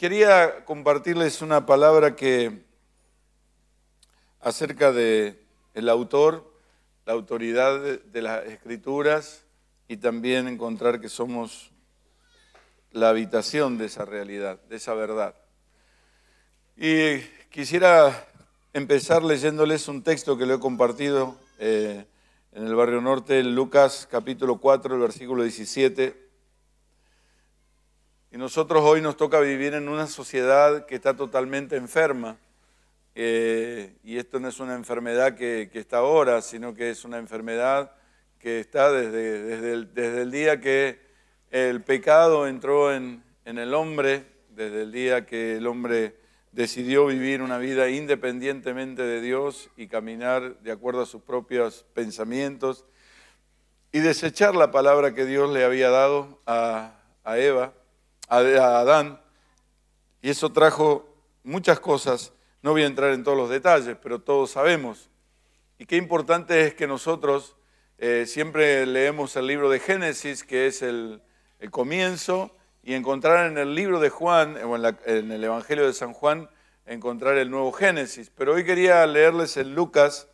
Quería compartirles una palabra que acerca de el autor, la autoridad de las escrituras y también encontrar que somos la habitación de esa realidad, de esa verdad. Y quisiera empezar leyéndoles un texto que lo he compartido eh, en el barrio norte, Lucas capítulo 4, el versículo 17 y nosotros hoy nos toca vivir en una sociedad que está totalmente enferma. Eh, y esto no es una enfermedad que, está ahora, sino que es una enfermedad que está desde, el, día que el pecado entró en, el hombre, desde el día que el hombre decidió vivir una vida independientemente de Dios y caminar de acuerdo a sus propios pensamientos y desechar la palabra que Dios le había dado a Eva a Adán y eso trajo muchas cosas. No voy a entrar en todos los detalles, pero todos sabemos. Y qué importante es que nosotros eh, siempre leemos el libro de Génesis, que es el, comienzo, y encontrar en el libro de Juan, eh, o en, en el Evangelio de San Juan, encontrar el nuevo Génesis. Pero hoy quería leerles el Lucas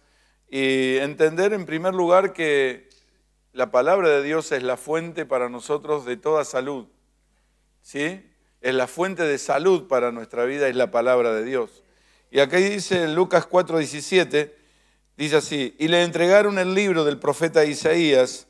y entender en primer lugar que la palabra de Dios es la fuente para nosotros de toda salud. ¿sí? Es la fuente de salud para nuestra vida, es la palabra de Dios. Y aquí dice en Lucas 4:17, dice así, y le entregaron el libro del profeta Isaías,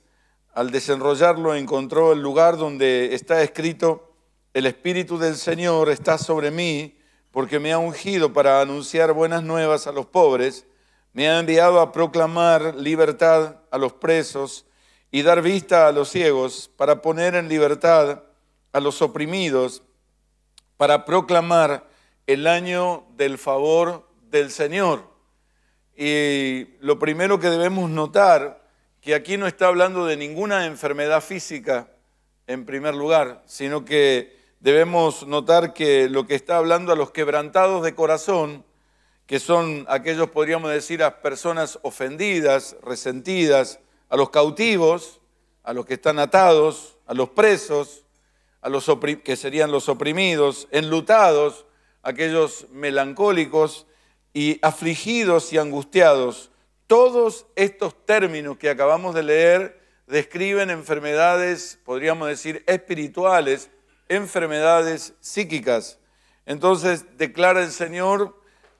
al desenrollarlo encontró el lugar donde está escrito, el Espíritu del Señor está sobre mí, porque me ha ungido para anunciar buenas nuevas a los pobres, me ha enviado a proclamar libertad a los presos y dar vista a los ciegos, para poner en libertad a los oprimidos para proclamar el año del favor del Señor. Y lo primero que debemos notar, que aquí no está hablando de ninguna enfermedad física en primer lugar, sino que debemos notar que lo que está hablando a los quebrantados de corazón, que son aquellos, podríamos decir, a personas ofendidas, resentidas, a los cautivos, a los que están atados, a los presos, a los que serían los oprimidos, enlutados, aquellos melancólicos y afligidos y angustiados. Todos estos términos que acabamos de leer describen enfermedades, podríamos decir, espirituales, enfermedades psíquicas. Entonces declara el Señor,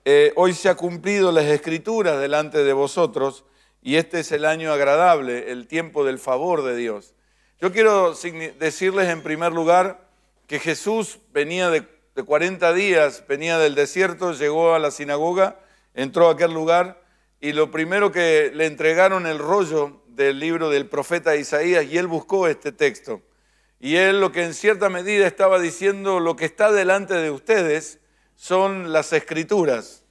eh, hoy se ha cumplido las escrituras delante de vosotros y este es el año agradable, el tiempo del favor de Dios. Yo quiero decirles en primer lugar que Jesús venía de, 40 días, venía del desierto, llegó a la sinagoga, entró a aquel lugar y lo primero que le entregaron el rollo del libro del profeta Isaías y él buscó este texto. Y él lo que en cierta medida estaba diciendo, lo que está delante de ustedes son las escrituras.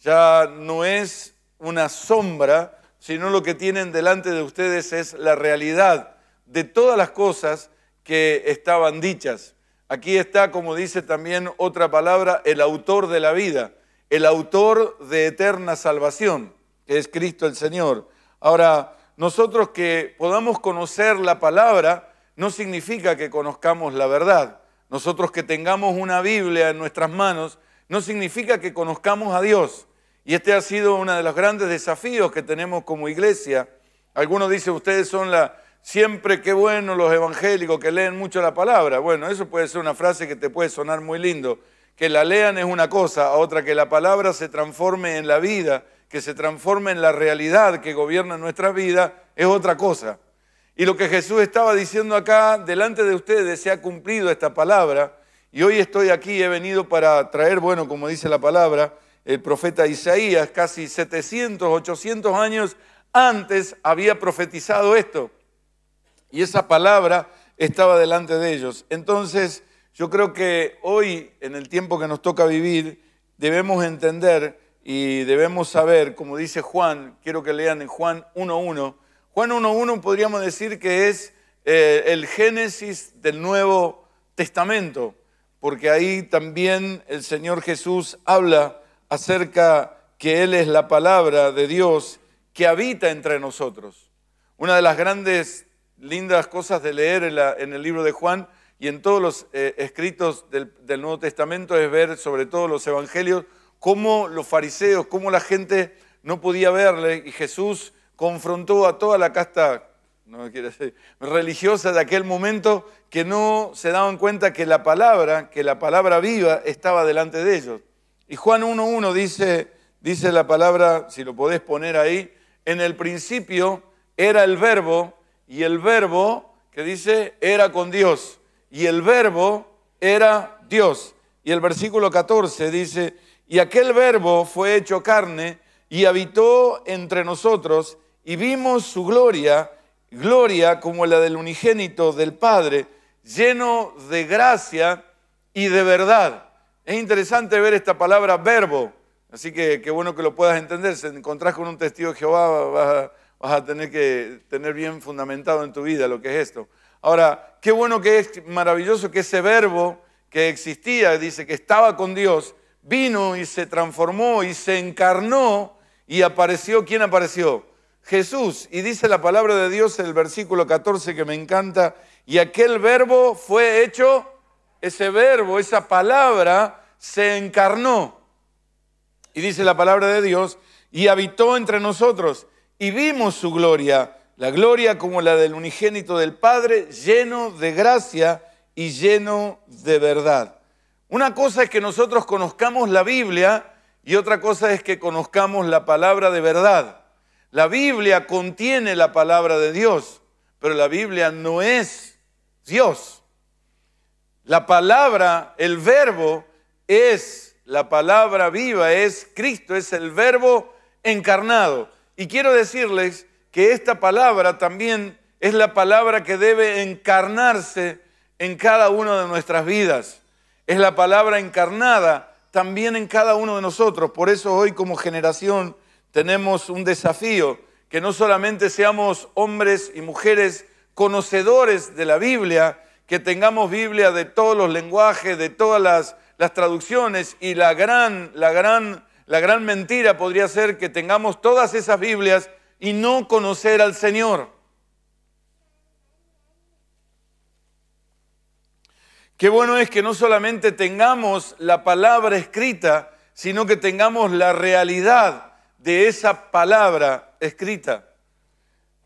Ya no es una sombra, sino lo que tienen delante de ustedes es la realidad de todas las cosas que estaban dichas. Aquí está, como dice también otra palabra, el autor de la vida, el autor de eterna salvación, que es Cristo el Señor. Ahora, nosotros que podamos conocer la palabra no significa que conozcamos la verdad. Nosotros que tengamos una Biblia en nuestras manos no significa que conozcamos a Dios. Y este ha sido uno de los grandes desafíos que tenemos como iglesia. Algunos dicen, ustedes son la, Siempre qué bueno los evangélicos que leen mucho la palabra. Bueno, eso puede ser una frase que te puede sonar muy lindo. Que la lean es una cosa, a otra que la palabra se transforme en la vida, que se transforme en la realidad que gobierna nuestra vida, es otra cosa. Y lo que Jesús estaba diciendo acá, delante de ustedes se ha cumplido esta palabra. Y hoy estoy aquí, he venido para traer, bueno, como dice la palabra, el profeta Isaías, casi 700, 800 años antes había profetizado esto y esa palabra estaba delante de ellos. Entonces, yo creo que hoy, en el tiempo que nos toca vivir, debemos entender y debemos saber, como dice Juan, quiero que lean en Juan 1.1, Juan 1.1 podríamos decir que es eh, el génesis del Nuevo Testamento, porque ahí también el Señor Jesús habla acerca que Él es la palabra de Dios que habita entre nosotros. Una de las grandes lindas cosas de leer en, el libro de Juan y en todos los eh, escritos del, Nuevo Testamento es ver, sobre todo los evangelios, cómo los fariseos, cómo la gente no podía verle y Jesús confrontó a toda la casta religiosa de aquel momento que no se daban cuenta que la palabra, que la palabra viva estaba delante de ellos. Y Juan 1.1 dice, dice la palabra, si lo podés poner ahí, en el principio era el verbo y el verbo, que dice, era con Dios. Y el verbo era Dios. Y el versículo 14 dice, y aquel verbo fue hecho carne y habitó entre nosotros y vimos su gloria, gloria como la del unigénito del Padre, lleno de gracia y de verdad. Es interesante ver esta palabra verbo, así que qué bueno que lo puedas entender. Si encontrás con un testigo de Jehová, vas a vas a tener que tener bien fundamentado en tu vida lo que es esto. Ahora, qué bueno que es maravilloso que ese verbo que existía, dice que estaba con Dios, vino y se transformó y se encarnó y apareció. ¿Quién apareció? Jesús. Y dice la palabra de Dios en el versículo 14 que me encanta, y aquel verbo fue hecho, ese verbo, esa palabra, se encarnó. Y dice la palabra de Dios, y habitó entre nosotros y vimos su gloria, la gloria como la del unigénito del Padre, lleno de gracia y lleno de verdad. Una cosa es que nosotros conozcamos la Biblia y otra cosa es que conozcamos la palabra de verdad. La Biblia contiene la palabra de Dios, pero la Biblia no es Dios. La palabra, el verbo, es la palabra viva, es Cristo, es el verbo encarnado. Y quiero decirles que esta palabra también es la palabra que debe encarnarse en cada una de nuestras vidas. Es la palabra encarnada también en cada uno de nosotros. Por eso hoy como generación tenemos un desafío, que no solamente seamos hombres y mujeres conocedores de la Biblia, que tengamos Biblia de todos los lenguajes, de todas las, traducciones y la gran, la gran la gran mentira podría ser que tengamos todas esas Biblias y no conocer al Señor. Qué bueno es que no solamente tengamos la palabra escrita, sino que tengamos la realidad de esa palabra escrita.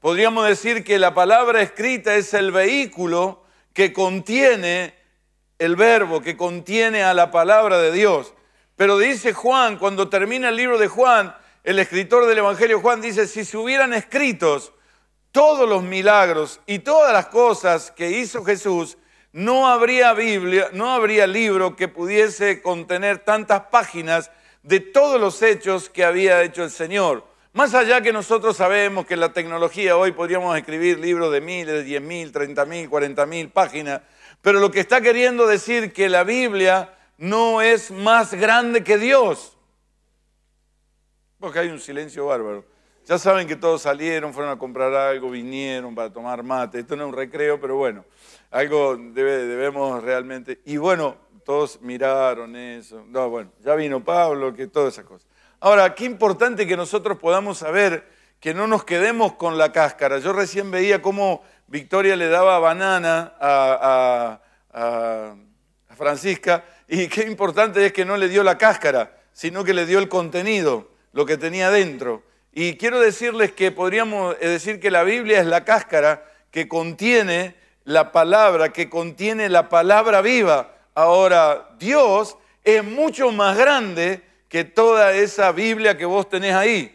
Podríamos decir que la palabra escrita es el vehículo que contiene el verbo, que contiene a la palabra de Dios. Pero dice Juan, cuando termina el libro de Juan, el escritor del Evangelio Juan dice, si se hubieran escritos todos los milagros y todas las cosas que hizo Jesús, no habría Biblia, no habría libro que pudiese contener tantas páginas de todos los hechos que había hecho el Señor. Más allá que nosotros sabemos que la tecnología hoy podríamos escribir libros de miles, de diez mil, treinta mil, cuarenta mil páginas, pero lo que está queriendo decir que la Biblia no es más grande que Dios. Porque hay un silencio bárbaro. Ya saben que todos salieron, fueron a comprar algo, vinieron para tomar mate. Esto no es un recreo, pero bueno, algo debemos realmente. Y bueno, todos miraron eso. No, bueno, ya vino Pablo, que todas esas cosas. Ahora, qué importante que nosotros podamos saber que no nos quedemos con la cáscara. Yo recién veía cómo Victoria le daba banana a Francisca y qué importante es que no le dio la cáscara, sino que le dio el contenido, lo que tenía dentro. Y quiero decirles que podríamos decir que la Biblia es la cáscara que contiene la palabra, que contiene la palabra viva. Ahora, Dios es mucho más grande que toda esa Biblia que vos tenés ahí.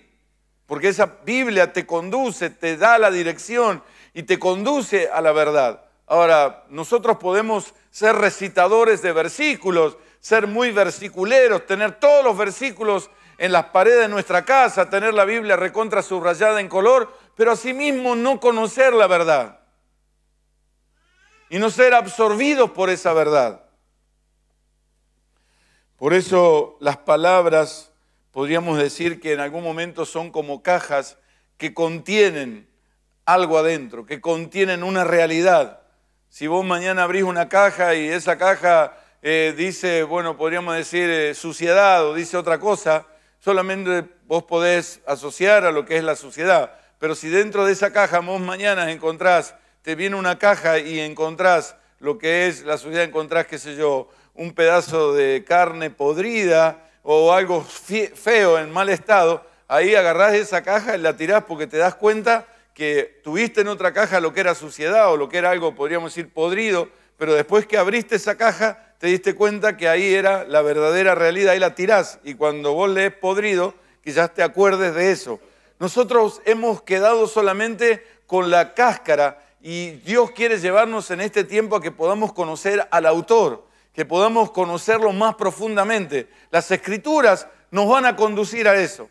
Porque esa Biblia te conduce, te da la dirección y te conduce a la verdad. Ahora, nosotros podemos ser recitadores de versículos, ser muy versiculeros, tener todos los versículos en las paredes de nuestra casa, tener la Biblia recontra subrayada en color, pero asimismo no conocer la verdad y no ser absorbidos por esa verdad. Por eso las palabras podríamos decir que en algún momento son como cajas que contienen algo adentro, que contienen una realidad si vos mañana abrís una caja y esa caja eh, dice, bueno, podríamos decir eh, suciedad o dice otra cosa, solamente vos podés asociar a lo que es la suciedad. Pero si dentro de esa caja vos mañana encontrás, te viene una caja y encontrás lo que es la suciedad, encontrás, qué sé yo, un pedazo de carne podrida o algo feo en mal estado, ahí agarrás esa caja y la tirás porque te das cuenta que tuviste en otra caja lo que era suciedad o lo que era algo, podríamos decir, podrido, pero después que abriste esa caja te diste cuenta que ahí era la verdadera realidad y la tirás. Y cuando vos lees podrido, quizás te acuerdes de eso. Nosotros hemos quedado solamente con la cáscara y Dios quiere llevarnos en este tiempo a que podamos conocer al autor, que podamos conocerlo más profundamente. Las escrituras nos van a conducir a eso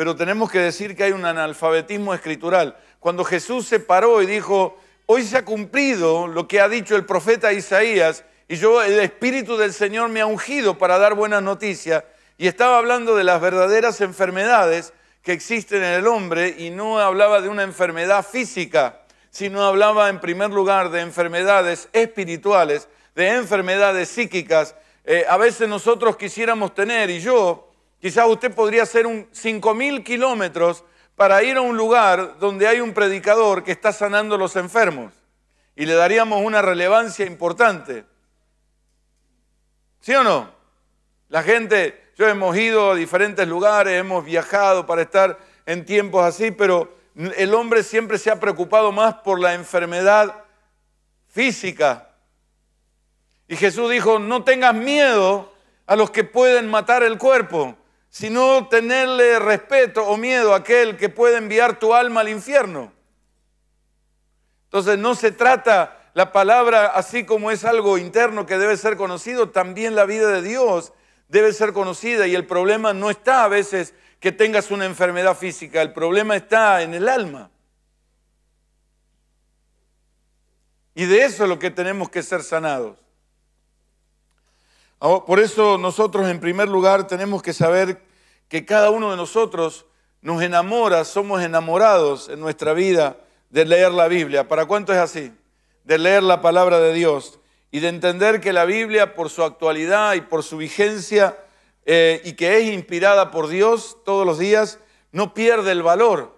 pero tenemos que decir que hay un analfabetismo escritural. Cuando Jesús se paró y dijo, hoy se ha cumplido lo que ha dicho el profeta Isaías, y yo, el Espíritu del Señor me ha ungido para dar buenas noticias, y estaba hablando de las verdaderas enfermedades que existen en el hombre, y no hablaba de una enfermedad física, sino hablaba en primer lugar de enfermedades espirituales, de enfermedades psíquicas. Eh, a veces nosotros quisiéramos tener, y yo Quizás usted podría hacer un 5.000 kilómetros para ir a un lugar donde hay un predicador que está sanando a los enfermos y le daríamos una relevancia importante. ¿Sí o no? La gente, yo hemos ido a diferentes lugares, hemos viajado para estar en tiempos así, pero el hombre siempre se ha preocupado más por la enfermedad física. Y Jesús dijo, no tengas miedo a los que pueden matar el cuerpo, sino tenerle respeto o miedo a aquel que puede enviar tu alma al infierno. Entonces no se trata la palabra, así como es algo interno que debe ser conocido, también la vida de Dios debe ser conocida y el problema no está a veces que tengas una enfermedad física, el problema está en el alma. Y de eso es lo que tenemos que ser sanados. Por eso nosotros en primer lugar tenemos que saber que cada uno de nosotros nos enamora, somos enamorados en nuestra vida de leer la Biblia. ¿Para cuánto es así? De leer la palabra de Dios y de entender que la Biblia por su actualidad y por su vigencia eh, y que es inspirada por Dios todos los días, no pierde el valor.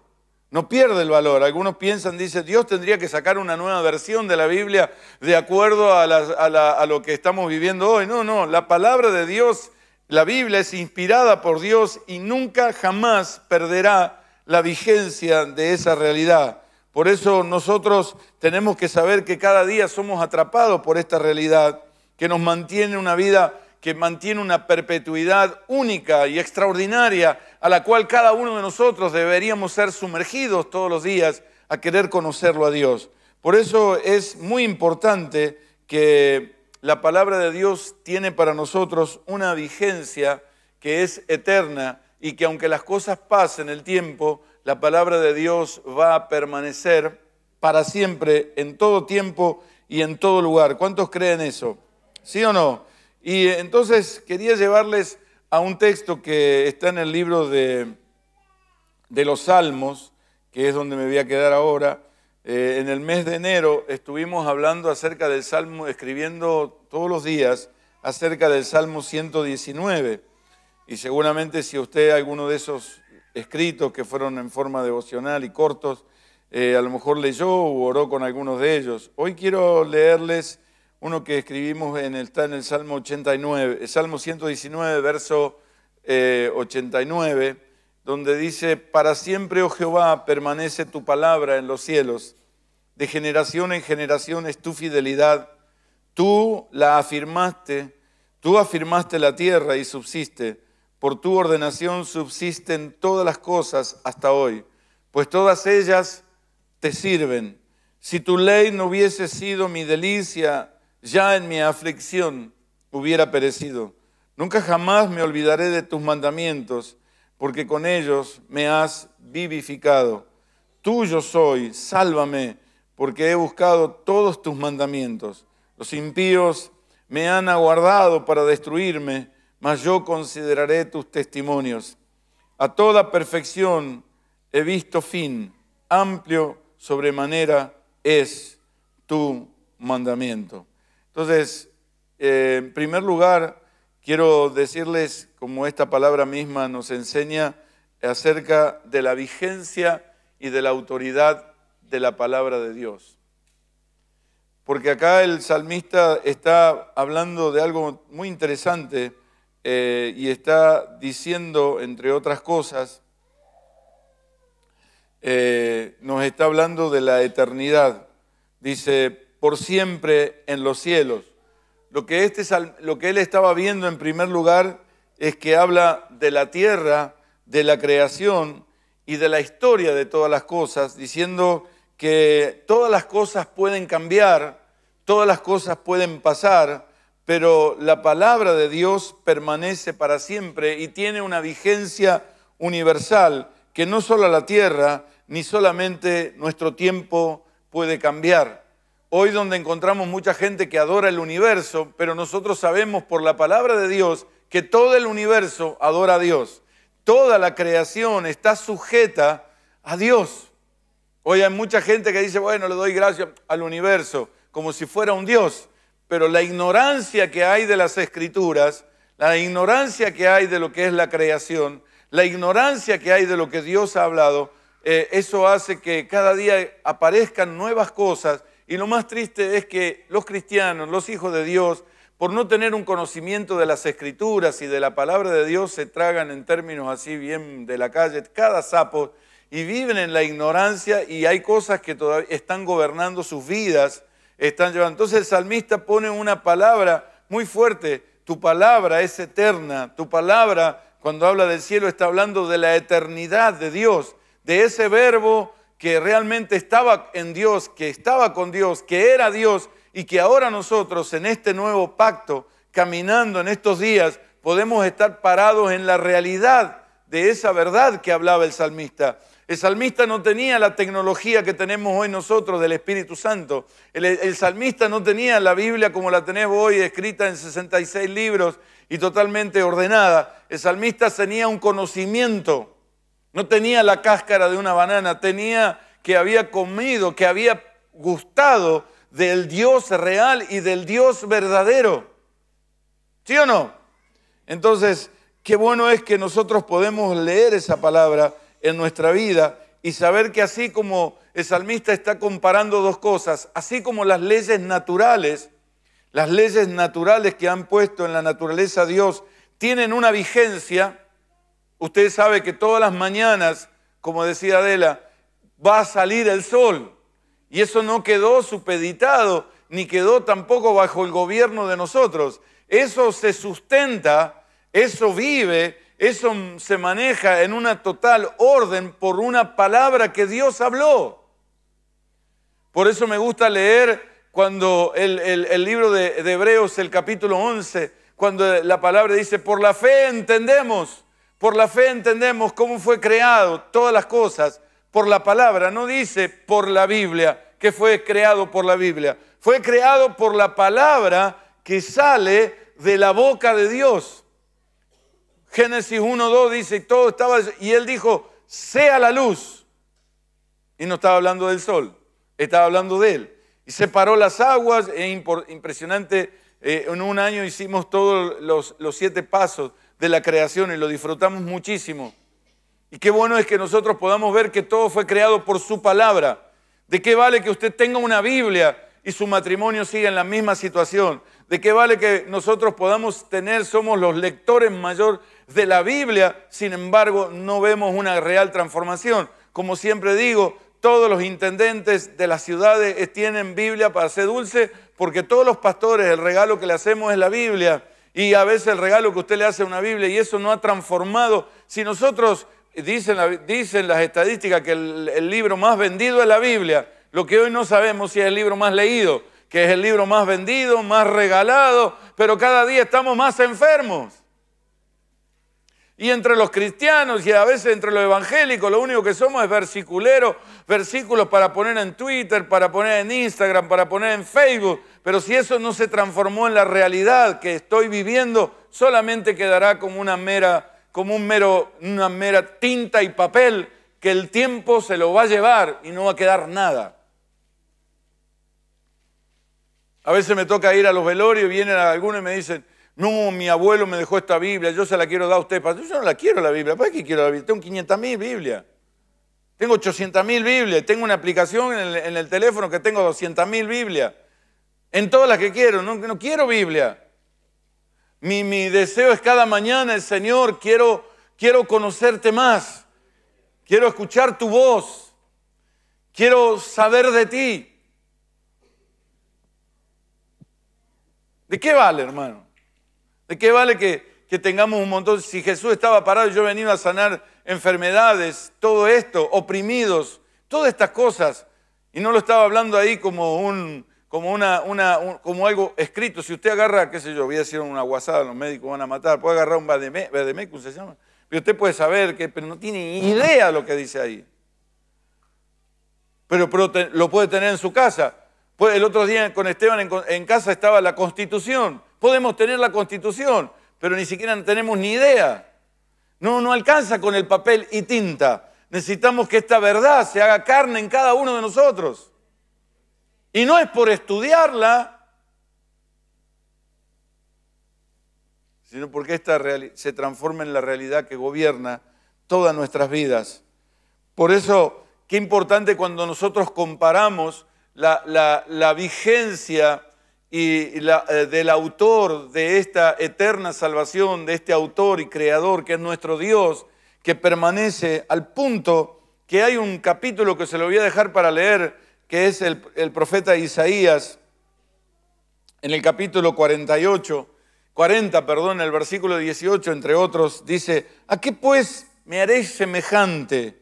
No pierde el valor. Algunos piensan, dice, Dios tendría que sacar una nueva versión de la Biblia de acuerdo a, a lo que estamos viviendo hoy. No, no, la palabra de Dios, la Biblia es inspirada por Dios y nunca jamás perderá la vigencia de esa realidad. Por eso nosotros tenemos que saber que cada día somos atrapados por esta realidad que nos mantiene una vida que mantiene una perpetuidad única y extraordinaria a la cual cada uno de nosotros deberíamos ser sumergidos todos los días a querer conocerlo a Dios. Por eso es muy importante que la palabra de Dios tiene para nosotros una vigencia que es eterna y que aunque las cosas pasen el tiempo, la palabra de Dios va a permanecer para siempre, en todo tiempo y en todo lugar. ¿Cuántos creen eso? ¿Sí o no? Y entonces quería llevarles a un texto que está en el libro de, de los Salmos, que es donde me voy a quedar ahora. Eh, en el mes de enero estuvimos hablando acerca del Salmo, escribiendo todos los días acerca del Salmo 119. Y seguramente si usted alguno de esos escritos que fueron en forma devocional y cortos, eh, a lo mejor leyó o oró con algunos de ellos. Hoy quiero leerles uno que escribimos en está en el Salmo 89, Salmo 119, verso 89, eh, donde dice, para siempre, oh Jehová, permanece tu palabra en los cielos, de generación en generación es tu fidelidad, tú la afirmaste, tú afirmaste la tierra y subsiste, por tu ordenación subsisten todas las cosas hasta hoy, pues todas ellas te sirven. Si tu ley no hubiese sido mi delicia, ya en mi aflicción hubiera perecido. Nunca jamás me olvidaré de tus mandamientos, porque con ellos me has vivificado. Tuyo soy, sálvame, porque he buscado todos tus mandamientos. Los impíos me han aguardado para destruirme, mas yo consideraré tus testimonios. A toda perfección he visto fin, amplio sobremanera es tu mandamiento. Entonces, eh, en primer lugar, quiero decirles, como esta palabra misma nos enseña, acerca de la vigencia y de la autoridad de la palabra de Dios. Porque acá el salmista está hablando de algo muy interesante eh, y está diciendo, entre otras cosas, eh, nos está hablando de la eternidad. Dice, por siempre en los cielos. Lo que, este, lo que él estaba viendo en primer lugar es que habla de la tierra, de la creación y de la historia de todas las cosas, diciendo que todas las cosas pueden cambiar, todas las cosas pueden pasar, pero la palabra de Dios permanece para siempre y tiene una vigencia universal que no solo la tierra, ni solamente nuestro tiempo puede cambiar hoy donde encontramos mucha gente que adora el universo, pero nosotros sabemos por la palabra de Dios que todo el universo adora a Dios. Toda la creación está sujeta a Dios. Hoy hay mucha gente que dice, bueno, le doy gracias al universo, como si fuera un Dios, pero la ignorancia que hay de las escrituras, la ignorancia que hay de lo que es la creación, la ignorancia que hay de lo que Dios ha hablado, eh, eso hace que cada día aparezcan nuevas cosas y lo más triste es que los cristianos, los hijos de Dios, por no tener un conocimiento de las escrituras y de la palabra de Dios, se tragan en términos así bien de la calle cada sapo y viven en la ignorancia y hay cosas que todavía están gobernando sus vidas, están llevando. Entonces el salmista pone una palabra muy fuerte, tu palabra es eterna, tu palabra cuando habla del cielo está hablando de la eternidad de Dios, de ese verbo que realmente estaba en Dios, que estaba con Dios, que era Dios y que ahora nosotros en este nuevo pacto, caminando en estos días, podemos estar parados en la realidad de esa verdad que hablaba el salmista. El salmista no tenía la tecnología que tenemos hoy nosotros del Espíritu Santo. El, salmista no tenía la Biblia como la tenemos hoy, escrita en 66 libros y totalmente ordenada. El salmista tenía un conocimiento no tenía la cáscara de una banana, tenía que había comido, que había gustado del Dios real y del Dios verdadero. ¿Sí o no? Entonces, qué bueno es que nosotros podemos leer esa palabra en nuestra vida y saber que así como el salmista está comparando dos cosas, así como las leyes naturales, las leyes naturales que han puesto en la naturaleza Dios tienen una vigencia, Usted sabe que todas las mañanas, como decía Adela, va a salir el sol. Y eso no quedó supeditado, ni quedó tampoco bajo el gobierno de nosotros. Eso se sustenta, eso vive, eso se maneja en una total orden por una palabra que Dios habló. Por eso me gusta leer cuando el, libro de, de Hebreos, el capítulo 11, cuando la palabra dice, por la fe entendemos por la fe entendemos cómo fue creado todas las cosas por la palabra. No dice por la Biblia que fue creado por la Biblia. Fue creado por la palabra que sale de la boca de Dios. Génesis 1.2 dice, todo estaba, y él dijo, sea la luz. Y no estaba hablando del sol, estaba hablando de él. Y separó las aguas, e impresionante, eh, en un año hicimos todos los siete pasos de la creación y lo disfrutamos muchísimo. Y qué bueno es que nosotros podamos ver que todo fue creado por su palabra. ¿De qué vale que usted tenga una Biblia y su matrimonio siga en la misma situación? ¿De qué vale que nosotros podamos tener, somos los lectores mayor de la Biblia, sin embargo no vemos una real transformación? Como siempre digo, todos los intendentes de las ciudades tienen Biblia para hacer dulce, porque todos los pastores el regalo que le hacemos es la Biblia. Y a veces el regalo que usted le hace a una Biblia y eso no ha transformado. Si nosotros, dicen, dicen las estadísticas, que el libro más vendido es la Biblia, lo que hoy no sabemos si es el libro más leído, que es el libro más vendido, más regalado, pero cada día estamos más enfermos. Y entre los cristianos y a veces entre los evangélicos, lo único que somos es versiculeros, versículos para poner en Twitter, para poner en Instagram, para poner en Facebook. Pero si eso no se transformó en la realidad que estoy viviendo, solamente quedará como una mera, como un mero, una mera tinta y papel que el tiempo se lo va a llevar y no va a quedar nada. A veces me toca ir a los velorios y vienen algunos y me dicen, no, mi abuelo me dejó esta Biblia, yo se la quiero dar a usted. Yo no la quiero la Biblia, ¿para qué quiero la Biblia? Tengo mil Biblias. Tengo mil Biblias, tengo una aplicación en el, teléfono que tengo mil Biblias. En todas las que quiero, no, no quiero Biblia. Mi, mi, deseo es cada mañana, el Señor, quiero, quiero conocerte más. Quiero escuchar tu voz. Quiero saber de ti. ¿De qué vale, hermano? ¿De qué vale que, tengamos un montón? Si Jesús estaba parado y yo he venido a sanar enfermedades, todo esto, oprimidos, todas estas cosas, y no lo estaba hablando ahí como algo escrito. Si usted agarra, qué sé yo, voy a decir una guasada, los médicos van a matar, puede agarrar un ¿cómo se llama. Pero usted puede saber que, pero no tiene idea lo que dice ahí. Pero, lo puede tener en su casa. Pues el otro día con Esteban en casa estaba la constitución. Podemos tener la constitución, pero ni siquiera tenemos ni idea. No, no alcanza con el papel y tinta. Necesitamos que esta verdad se haga carne en cada uno de nosotros. Y no es por estudiarla, sino porque esta se transforma en la realidad que gobierna todas nuestras vidas. Por eso, qué importante cuando nosotros comparamos la, la, la vigencia y eh, del autor de esta eterna salvación, de este autor y creador que es nuestro Dios, que permanece al punto que hay un capítulo que se lo voy a dejar para leer, que es el, profeta Isaías, en el capítulo 48, 40, perdón, el versículo 18, entre otros, dice, ¿a qué pues me haréis semejante?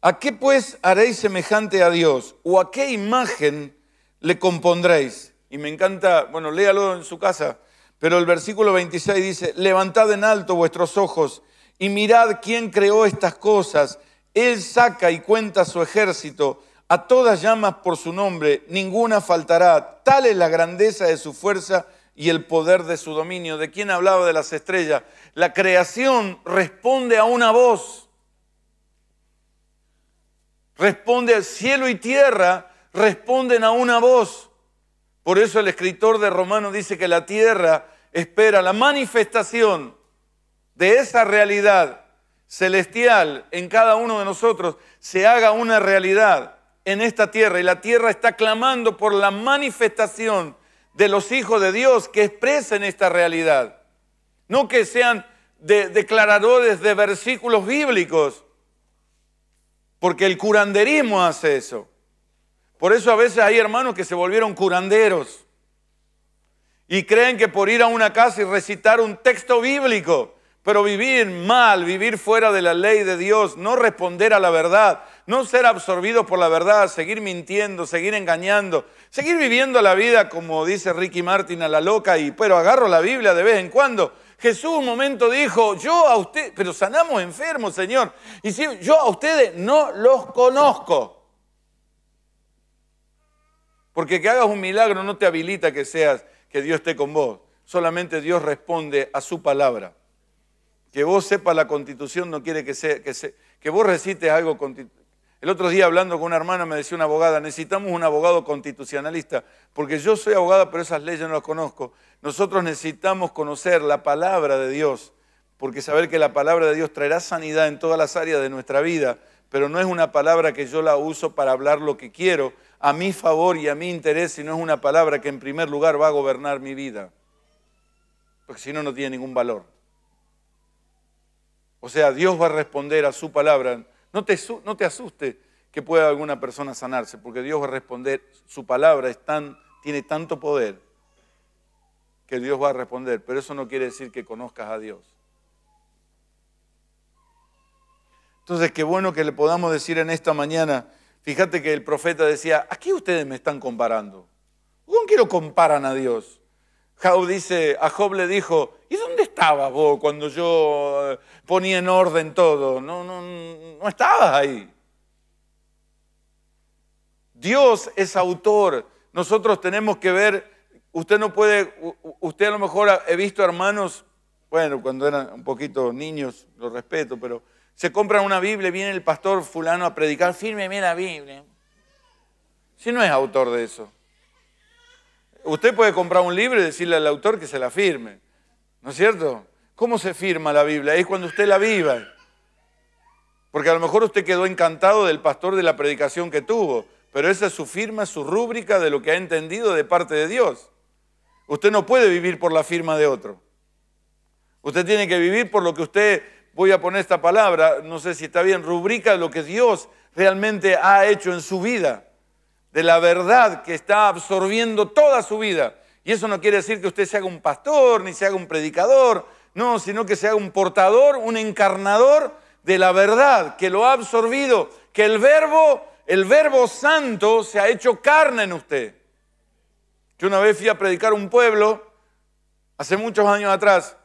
¿A qué pues haréis semejante a Dios? ¿O a qué imagen le compondréis? y me encanta, bueno, léalo en su casa, pero el versículo 26 dice, levantad en alto vuestros ojos y mirad quién creó estas cosas. Él saca y cuenta su ejército, a todas llamas por su nombre, ninguna faltará. Tal es la grandeza de su fuerza y el poder de su dominio. ¿De quién hablaba de las estrellas? La creación responde a una voz. Responde al cielo y tierra, responden a una voz. Por eso el escritor de Romanos dice que la tierra espera la manifestación de esa realidad celestial en cada uno de nosotros, se haga una realidad en esta tierra. Y la tierra está clamando por la manifestación de los hijos de Dios que expresen esta realidad. No que sean declaradores de versículos bíblicos, porque el curanderismo hace eso. Por eso a veces hay hermanos que se volvieron curanderos y creen que por ir a una casa y recitar un texto bíblico, pero vivir mal, vivir fuera de la ley de Dios, no responder a la verdad, no ser absorbidos por la verdad, seguir mintiendo, seguir engañando, seguir viviendo la vida como dice Ricky Martin a la loca y pero agarro la Biblia de vez en cuando. Jesús un momento dijo, "Yo a usted, pero sanamos enfermos, Señor, y si yo a ustedes no los conozco." Porque que hagas un milagro no te habilita que seas, que Dios esté con vos. Solamente Dios responde a su palabra. Que vos sepas la constitución no quiere que sea, que, que vos recites algo. El otro día hablando con una hermana me decía una abogada, necesitamos un abogado constitucionalista, porque yo soy abogada pero esas leyes no las conozco. Nosotros necesitamos conocer la palabra de Dios, porque saber que la palabra de Dios traerá sanidad en todas las áreas de nuestra vida, pero no es una palabra que yo la uso para hablar lo que quiero, a mi favor y a mi interés, si no es una palabra que en primer lugar va a gobernar mi vida. Porque si no, no tiene ningún valor. O sea, Dios va a responder a su palabra. No te, no te asuste que pueda alguna persona sanarse, porque Dios va a responder, su palabra tiene tanto poder que Dios va a responder, pero eso no quiere decir que conozcas a Dios. Entonces, qué bueno que le podamos decir en esta mañana, Fíjate que el profeta decía, ¿a qué ustedes me están comparando? ¿Con qué lo comparan a Dios? Job dice, a Job le dijo, ¿y dónde estabas vos cuando yo eh, ponía en orden todo? No, no, no estabas ahí. Dios es autor. Nosotros tenemos que ver, usted no puede, usted a lo mejor he visto hermanos, bueno, cuando eran un poquito niños, lo respeto, pero se compra una Biblia, viene el pastor fulano a predicar, fírmeme la Biblia. Si no es autor de eso. Usted puede comprar un libro y decirle al autor que se la firme. ¿No es cierto? ¿Cómo se firma la Biblia? Es cuando usted la viva. Porque a lo mejor usted quedó encantado del pastor de la predicación que tuvo, pero esa es su firma, su rúbrica de lo que ha entendido de parte de Dios. Usted no puede vivir por la firma de otro. Usted tiene que vivir por lo que usted voy a poner esta palabra, no sé si está bien, rubrica lo que Dios realmente ha hecho en su vida, de la verdad que está absorbiendo toda su vida. Y eso no quiere decir que usted se haga un pastor, ni se haga un predicador, no, sino que sea un portador, un encarnador de la verdad, que lo ha absorbido, que el verbo, el verbo santo se ha hecho carne en usted. Yo una vez fui a predicar un pueblo, hace muchos años atrás,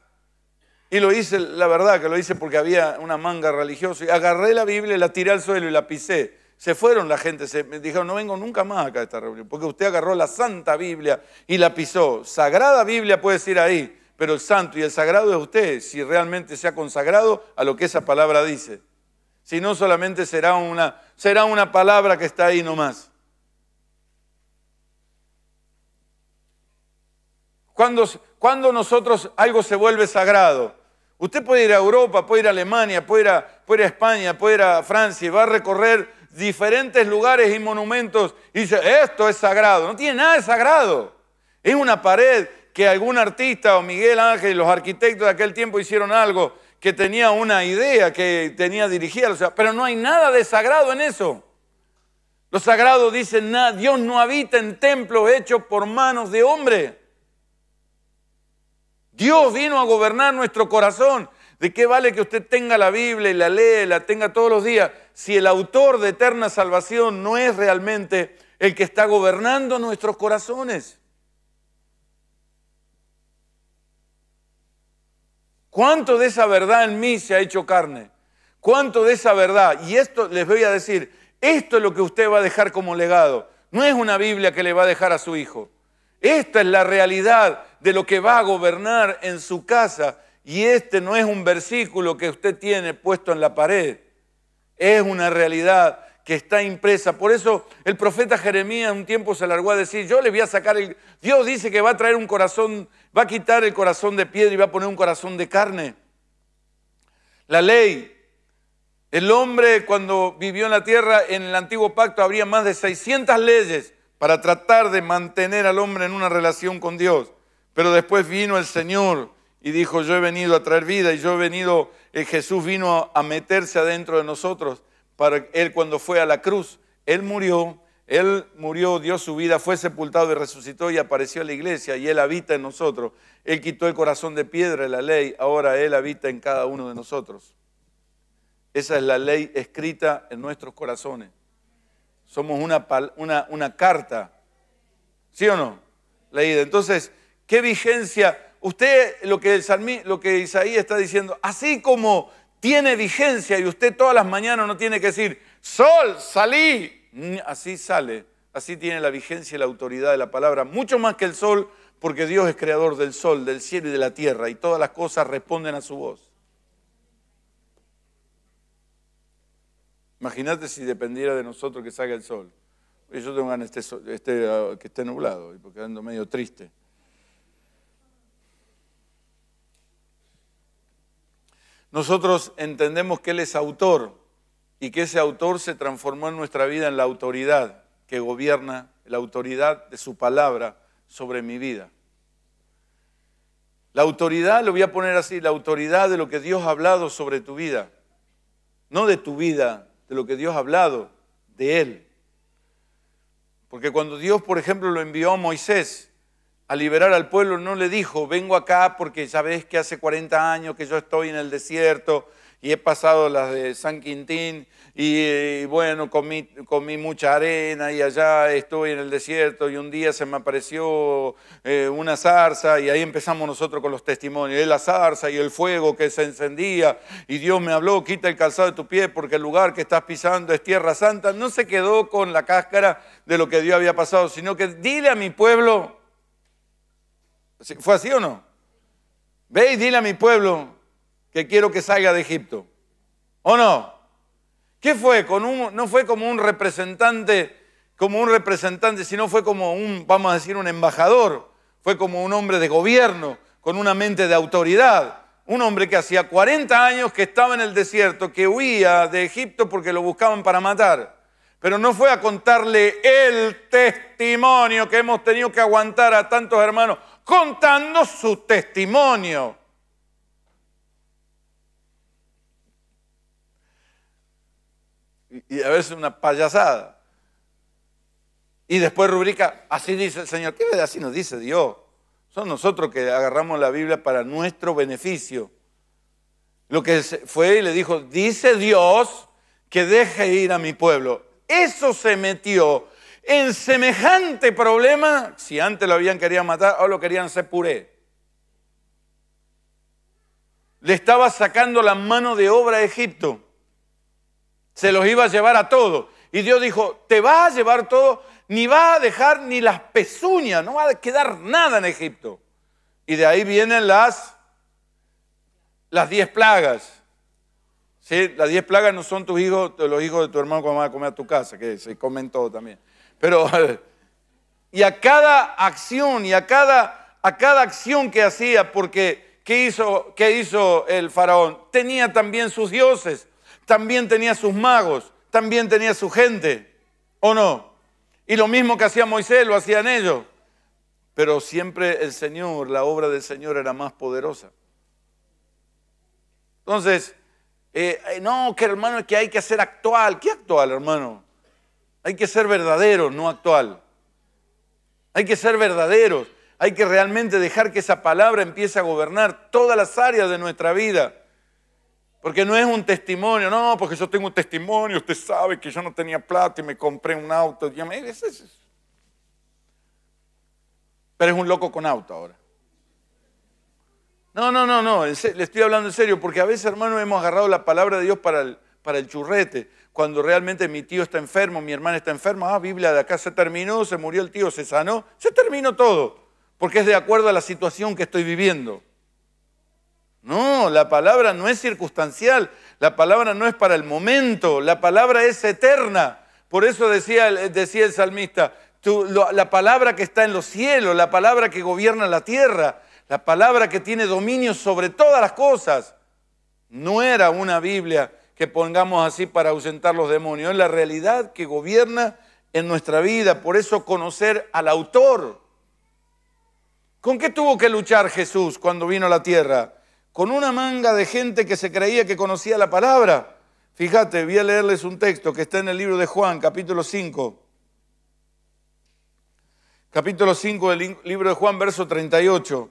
y lo hice, la verdad que lo hice porque había una manga religiosa. Y agarré la Biblia, la tiré al suelo y la pisé. Se fueron la gente, me dijeron, no vengo nunca más acá a esta reunión, porque usted agarró la Santa Biblia y la pisó. Sagrada Biblia puede ser ahí, pero el santo y el sagrado es usted, si realmente se ha consagrado a lo que esa palabra dice. Si no, solamente será una, será una palabra que está ahí nomás. Cuando, cuando nosotros algo se vuelve sagrado, Usted puede ir a Europa, puede ir a Alemania, puede ir a, España, puede ir a Francia y va a recorrer diferentes lugares y monumentos y dice, esto es sagrado. No tiene nada de sagrado. Es una pared que algún artista o Miguel Ángel y los arquitectos de aquel tiempo hicieron algo que tenía una idea, que tenía dirigida, pero no hay nada de sagrado en eso. Lo sagrado dice, Dios no habita en templos hechos por manos de hombre. Dios vino a gobernar nuestro corazón. ¿De qué vale que usted tenga la Biblia y la lee, la tenga todos los días, si el autor de eterna salvación no es realmente el que está gobernando nuestros corazones? ¿Cuánto de esa verdad en mí se ha hecho carne? ¿Cuánto de esa verdad? Y esto les voy a decir, esto es lo que usted va a dejar como legado. No es una Biblia que le va a dejar a su hijo. Esta es la realidad de lo que va a gobernar en su casa. Y este no es un versículo que usted tiene puesto en la pared, es una realidad que está impresa. Por eso el profeta Jeremías un tiempo se alargó a decir, yo le voy a sacar el... Dios dice que va a traer un corazón, va a quitar el corazón de piedra y va a poner un corazón de carne. La ley, el hombre cuando vivió en la tierra, en el antiguo pacto habría más de 600 leyes para tratar de mantener al hombre en una relación con Dios. Pero después vino el Señor y dijo, yo he venido a traer vida y yo he venido, eh, Jesús vino a meterse adentro de nosotros. Para él cuando fue a la cruz, él murió, él murió, dio su vida, fue sepultado y resucitó y apareció a la iglesia y él habita en nosotros. Él quitó el corazón de piedra de la ley, ahora él habita en cada uno de nosotros. Esa es la ley escrita en nuestros corazones. Somos una, una carta, ¿sí o no? Leída. Entonces, qué vigencia. Usted, lo que, el Isaías está diciendo, así como tiene vigencia y usted todas las mañanas no tiene que decir, sol, salí, así sale, así tiene la vigencia y la autoridad de la palabra, mucho más que el sol, porque Dios es creador del sol, del cielo y de la tierra, y todas las cosas responden a su voz. Imagínate si dependiera de nosotros que salga el sol. Yo tengo ganas este, este ah, que esté nublado, y porque ando medio triste. Nosotros entendemos que Él es autor y que ese autor se transformó en nuestra vida en la autoridad que gobierna, la autoridad de su palabra sobre mi vida. La autoridad, lo voy a poner así, la autoridad de lo que Dios ha hablado sobre tu vida, no de tu vida, de lo que Dios ha hablado, de Él. Porque cuando Dios, por ejemplo, lo envió a Moisés, a liberar al pueblo, no le dijo, vengo acá porque ya ves que hace 40 años que yo estoy en el desierto y he pasado las de San Quintín y, eh, bueno, comí, mucha arena y allá estoy en el desierto y un día se me apareció eh, una zarza y ahí empezamos nosotros con los testimonios, de la zarza y el fuego que se encendía y Dios me habló, quita el calzado de tu pie porque el lugar que estás pisando es tierra santa, no se quedó con la cáscara de lo que Dios había pasado, sino que dile a mi pueblo, ¿Fue así o no? Ve y dile a mi pueblo que quiero que salga de Egipto. ¿O no? ¿Qué fue? no fue como un representante, como un representante, sino fue como un, vamos a decir, un embajador. Fue como un hombre de gobierno, con una mente de autoridad. Un hombre que hacía 40 años que estaba en el desierto, que huía de Egipto porque lo buscaban para matar. Pero no fue a contarle el testimonio que hemos tenido que aguantar a tantos hermanos contando su testimonio. Y, a veces una payasada. Y después rubrica, así dice el Señor. ¿Qué verdad? Así nos dice Dios. Son nosotros que agarramos la Biblia para nuestro beneficio. Lo que fue y le dijo, dice Dios que deje ir a mi pueblo. Eso se metió en semejante problema, si antes lo habían querido matar, ahora lo querían hacer puré. Le estaba sacando la mano de obra a Egipto. Se los iba a llevar a todos. Y Dios dijo, te vas a llevar todo, ni va a dejar ni las pezuñas, no va a quedar nada en Egipto. Y de ahí vienen las, las diez plagas. Las diez plagas no son tus hijos, los hijos de tu hermano cuando van a comer a tu casa, que se comen todo también. Pero, y a cada acción, y a cada, a cada acción que hacía, porque ¿qué hizo, ¿qué hizo el faraón? Tenía también sus dioses, también tenía sus magos, también tenía su gente, ¿o no? Y lo mismo que hacía Moisés, lo hacían ellos. Pero siempre el Señor, la obra del Señor era más poderosa. Entonces, eh, eh, no, que hermano, que hay que hacer actual. ¿Qué actual, hermano? Hay que ser verdadero, no actual. Hay que ser verdaderos. Hay que realmente dejar que esa palabra empiece a gobernar todas las áreas de nuestra vida. Porque no es un testimonio, no, porque yo tengo un testimonio, usted sabe que yo no tenía plata y me compré un auto. Pero es un loco con auto ahora. No, no, no, no, le estoy hablando en serio, porque a veces, hermano, hemos agarrado la palabra de Dios para el, para el churrete cuando realmente mi tío está enfermo, mi hermana está enferma, ah, Biblia de acá se terminó, se murió el tío, se sanó, se terminó todo, porque es de acuerdo a la situación que estoy viviendo. No, la palabra no es circunstancial, la palabra no es para el momento, la palabra es eterna. Por eso decía, decía el salmista, la palabra que está en los cielos, la palabra que gobierna la tierra, la palabra que tiene dominio sobre todas las cosas, no era una Biblia que pongamos así para ausentar los demonios, es la realidad que gobierna en nuestra vida. Por eso conocer al autor. ¿Con qué tuvo que luchar Jesús cuando vino a la tierra? Con una manga de gente que se creía que conocía la palabra. Fíjate, voy a leerles un texto que está en el libro de Juan, capítulo 5. Capítulo 5 del libro de Juan, verso 38.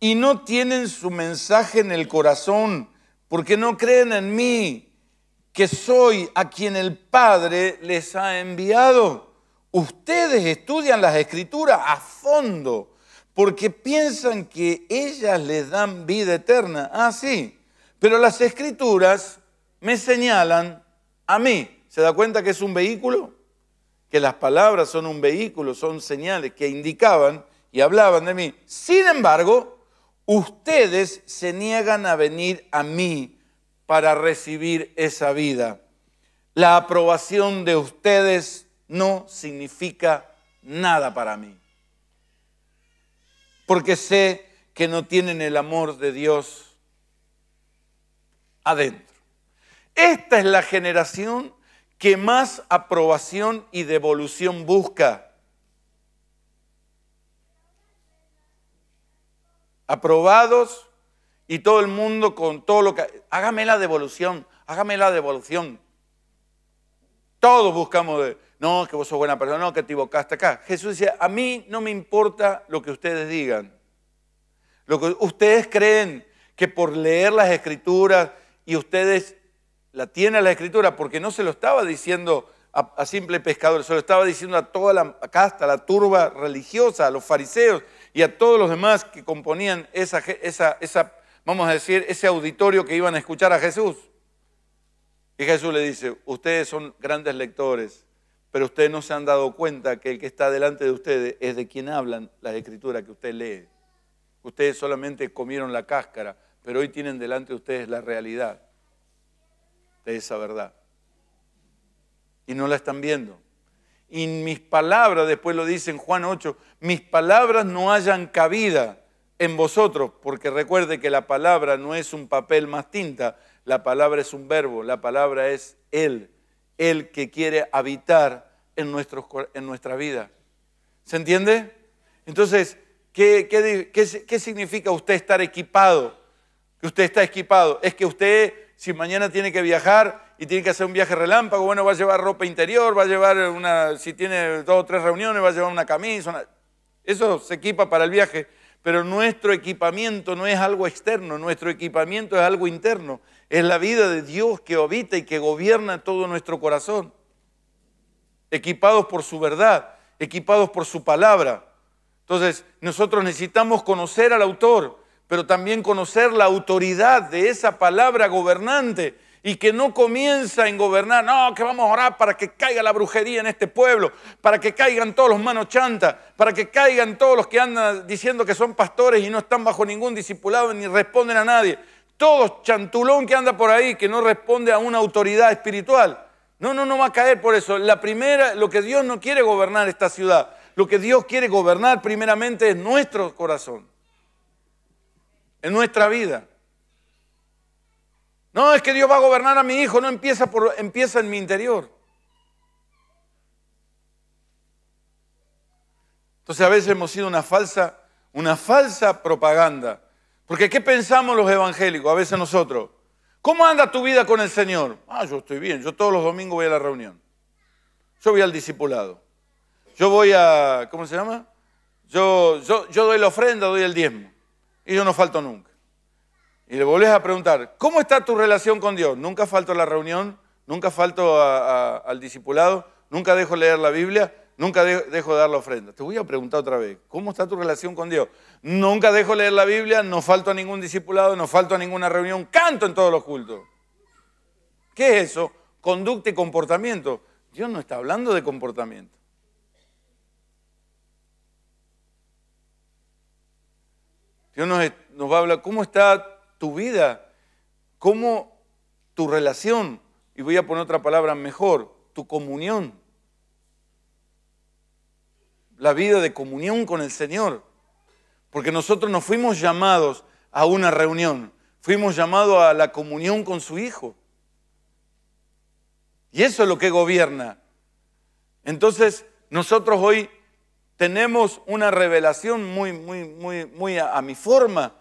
Y no tienen su mensaje en el corazón porque no creen en mí, que soy a quien el Padre les ha enviado. Ustedes estudian las escrituras a fondo, porque piensan que ellas les dan vida eterna. Ah, sí, pero las escrituras me señalan a mí. ¿Se da cuenta que es un vehículo? Que las palabras son un vehículo, son señales que indicaban y hablaban de mí. Sin embargo, ustedes se niegan a venir a mí para recibir esa vida. La aprobación de ustedes no significa nada para mí. Porque sé que no tienen el amor de Dios adentro. Esta es la generación que más aprobación y devolución busca. aprobados y todo el mundo con todo lo que... Hágame la devolución, hágame la devolución. Todos buscamos de... No, que vos sos buena persona, no, que te equivocaste acá. Jesús dice, a mí no me importa lo que ustedes digan. Lo que ustedes creen que por leer las escrituras y ustedes la tienen la escritura, porque no se lo estaba diciendo a, a simple pescador, se lo estaba diciendo a toda la casta, a la turba religiosa, a los fariseos, y a todos los demás que componían esa, vamos a decir, ese auditorio que iban a escuchar a Jesús. Y Jesús le dice, ustedes son grandes lectores, pero ustedes no se han dado cuenta que el que está delante de ustedes es de quien hablan las escrituras que usted lee. Ustedes solamente comieron la cáscara, pero hoy tienen delante de ustedes la realidad de esa verdad. Y no la están viendo y mis palabras, después lo dice en Juan 8, mis palabras no hayan cabida en vosotros, porque recuerde que la palabra no es un papel más tinta, la palabra es un verbo, la palabra es Él, Él que quiere habitar en, nuestros, en nuestra vida. ¿Se entiende? Entonces, ¿qué, qué, qué significa usted estar equipado? Que usted está equipado. Es que usted, si mañana tiene que viajar, y tiene que hacer un viaje relámpago, bueno, va a llevar ropa interior, va a llevar una, si tiene dos o tres reuniones, va a llevar una camisa. Eso se equipa para el viaje, pero nuestro equipamiento no es algo externo, nuestro equipamiento es algo interno, es la vida de Dios que habita y que gobierna todo nuestro corazón, equipados por su verdad, equipados por su palabra. Entonces, nosotros necesitamos conocer al autor, pero también conocer la autoridad de esa palabra gobernante y que no comienza en gobernar, no, que vamos a orar para que caiga la brujería en este pueblo, para que caigan todos los manos chanta, para que caigan todos los que andan diciendo que son pastores y no están bajo ningún discipulado ni responden a nadie. todo chantulón que anda por ahí que no responde a una autoridad espiritual. No, no, no va a caer por eso. La primera, lo que Dios no quiere gobernar esta ciudad, lo que Dios quiere gobernar primeramente es nuestro corazón, en nuestra vida. No, es que Dios va a gobernar a mi hijo, no empieza, por, empieza en mi interior. Entonces a veces hemos sido una falsa, una falsa propaganda. Porque ¿qué pensamos los evangélicos? A veces nosotros. ¿Cómo anda tu vida con el Señor? Ah, yo estoy bien, yo todos los domingos voy a la reunión. Yo voy al discipulado. Yo voy a, ¿cómo se llama? Yo, yo, yo doy la ofrenda, doy el diezmo. Y yo no falto nunca y le volvés a preguntar, ¿cómo está tu relación con Dios? Nunca falto a la reunión, nunca falto al discipulado, nunca dejo leer la Biblia, nunca dejo dar la ofrenda. Te voy a preguntar otra vez, ¿cómo está tu relación con Dios? Nunca dejo leer la Biblia, no falto a ningún discipulado, no falto a ninguna reunión, canto en todos los cultos. ¿Qué es eso? Conducta y comportamiento. Dios no está hablando de comportamiento. Dios nos va a hablar, ¿cómo está tu vida, como tu relación, y voy a poner otra palabra mejor, tu comunión, la vida de comunión con el Señor. Porque nosotros no fuimos llamados a una reunión, fuimos llamados a la comunión con su Hijo. Y eso es lo que gobierna. Entonces, nosotros hoy tenemos una revelación muy, muy, muy, muy a mi forma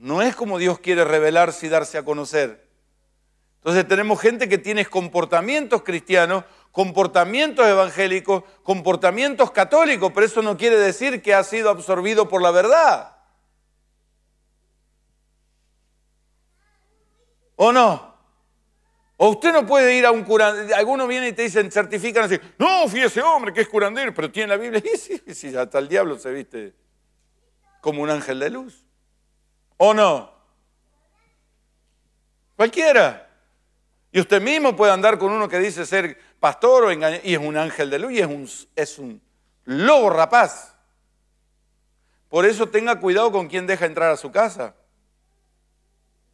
no es como Dios quiere revelarse y darse a conocer. Entonces tenemos gente que tiene comportamientos cristianos, comportamientos evangélicos, comportamientos católicos, pero eso no quiere decir que ha sido absorbido por la verdad. ¿O no? O usted no puede ir a un curandero. Algunos vienen y te dicen, certifican así, no, fíjese ese hombre que es curandero, pero tiene la Biblia. Y sí, sí, hasta el diablo se viste como un ángel de luz. ¿O no? Cualquiera. Y usted mismo puede andar con uno que dice ser pastor o y es un ángel de luz, y es un, es un lobo rapaz. Por eso tenga cuidado con quien deja entrar a su casa.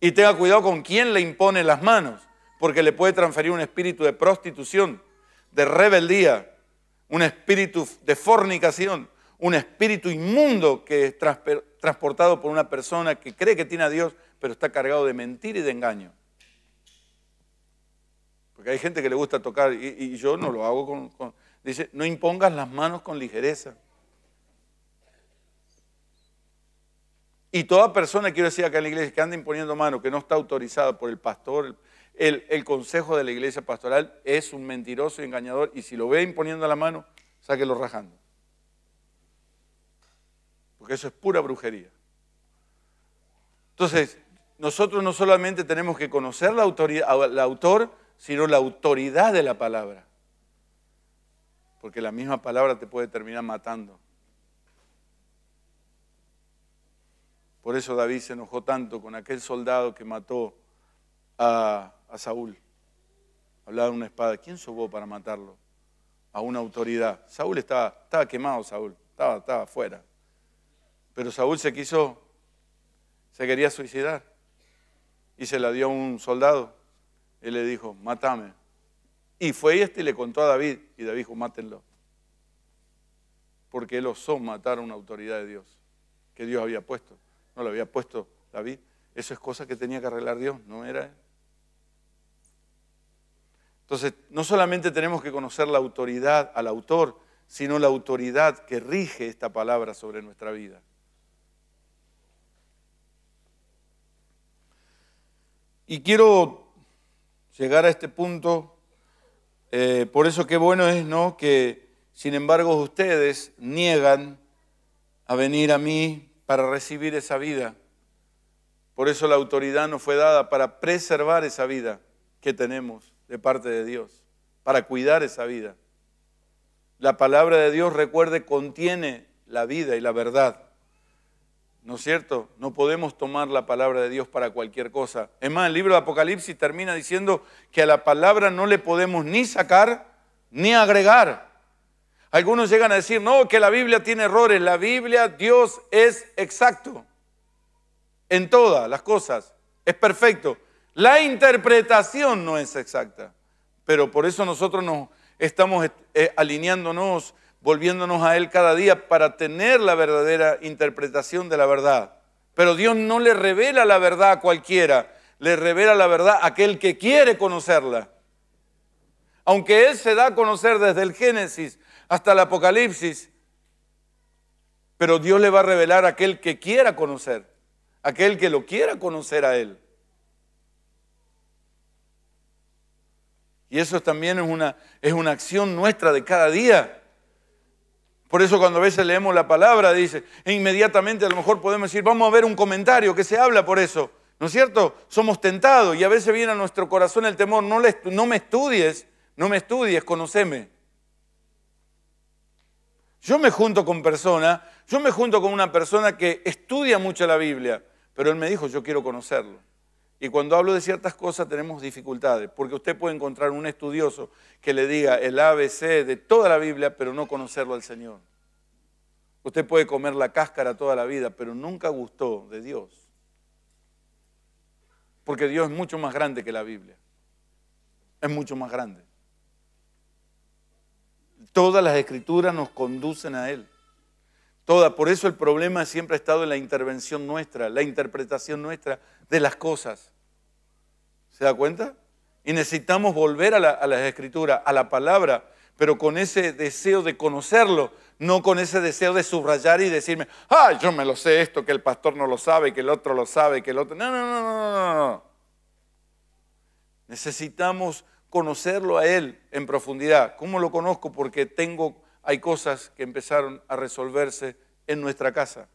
Y tenga cuidado con quien le impone las manos, porque le puede transferir un espíritu de prostitución, de rebeldía, un espíritu de fornicación, un espíritu inmundo que es transportado por una persona que cree que tiene a Dios, pero está cargado de mentira y de engaño. Porque hay gente que le gusta tocar, y, yo no lo hago con, Dice, no impongas las manos con ligereza. Y toda persona, quiero decir acá en la iglesia, que anda imponiendo mano, que no está autorizada por el pastor, el, el, consejo de la iglesia pastoral, es un mentiroso y engañador. Y si lo ve imponiendo la mano, sáquelo rajando porque eso es pura brujería. Entonces, nosotros no solamente tenemos que conocer la el autor, sino la autoridad de la palabra. Porque la misma palabra te puede terminar matando. Por eso David se enojó tanto con aquel soldado que mató a, Saúl. Hablaba de una espada. ¿Quién sobó para matarlo? A una autoridad. Saúl estaba, quemado, Saúl. estaba afuera. Pero Saúl se quiso, se quería suicidar. Y se la dio a un soldado. Él le dijo, mátame. Y fue este y le contó a David. Y David dijo, mátenlo. Porque él osó matar a una autoridad de Dios. Que Dios había puesto. No la había puesto David. Eso es cosa que tenía que arreglar Dios, no era él. Entonces, no solamente tenemos que conocer la autoridad al autor, sino la autoridad que rige esta palabra sobre nuestra vida. Y quiero llegar a este punto, eh, por eso qué bueno es, ¿no? Que sin embargo ustedes niegan a venir a mí para recibir esa vida. Por eso la autoridad nos fue dada para preservar esa vida que tenemos de parte de Dios, para cuidar esa vida. La palabra de Dios, recuerde, contiene la vida y la verdad. ¿No es cierto? No podemos tomar la palabra de Dios para cualquier cosa. Es más, el libro de Apocalipsis termina diciendo que a la palabra no le podemos ni sacar ni agregar. Algunos llegan a decir, no, que la Biblia tiene errores. La Biblia, Dios es exacto en todas las cosas. Es perfecto. La interpretación no es exacta. Pero por eso nosotros nos estamos eh, alineándonos volviéndonos a Él cada día para tener la verdadera interpretación de la verdad. Pero Dios no le revela la verdad a cualquiera, le revela la verdad a aquel que quiere conocerla. Aunque Él se da a conocer desde el Génesis hasta el Apocalipsis, pero Dios le va a revelar a aquel que quiera conocer, aquel que lo quiera conocer a Él. Y eso también es una, es una acción nuestra de cada día. Por eso cuando a veces leemos la palabra, dice, e inmediatamente a lo mejor podemos decir, vamos a ver un comentario que se habla por eso. ¿No es cierto? Somos tentados y a veces viene a nuestro corazón el temor, no, le, no me estudies, no me estudies, conoceme. Yo me junto con persona yo me junto con una persona que estudia mucho la Biblia, pero él me dijo, yo quiero conocerlo. Y cuando hablo de ciertas cosas tenemos dificultades, porque usted puede encontrar un estudioso que le diga el ABC de toda la Biblia, pero no conocerlo al Señor. Usted puede comer la cáscara toda la vida, pero nunca gustó de Dios. Porque Dios es mucho más grande que la Biblia. Es mucho más grande. Todas las escrituras nos conducen a Él toda. Por eso el problema siempre ha estado en la intervención nuestra, la interpretación nuestra de las cosas. ¿Se da cuenta? Y necesitamos volver a, la, las escrituras, a la palabra, pero con ese deseo de conocerlo, no con ese deseo de subrayar y decirme, ah, yo me lo sé esto, que el pastor no lo sabe, que el otro lo sabe, que el otro... No, no, no, no, no. no. Necesitamos conocerlo a Él en profundidad. ¿Cómo lo conozco? Porque tengo hay cosas que empezaron a resolverse en nuestra casa.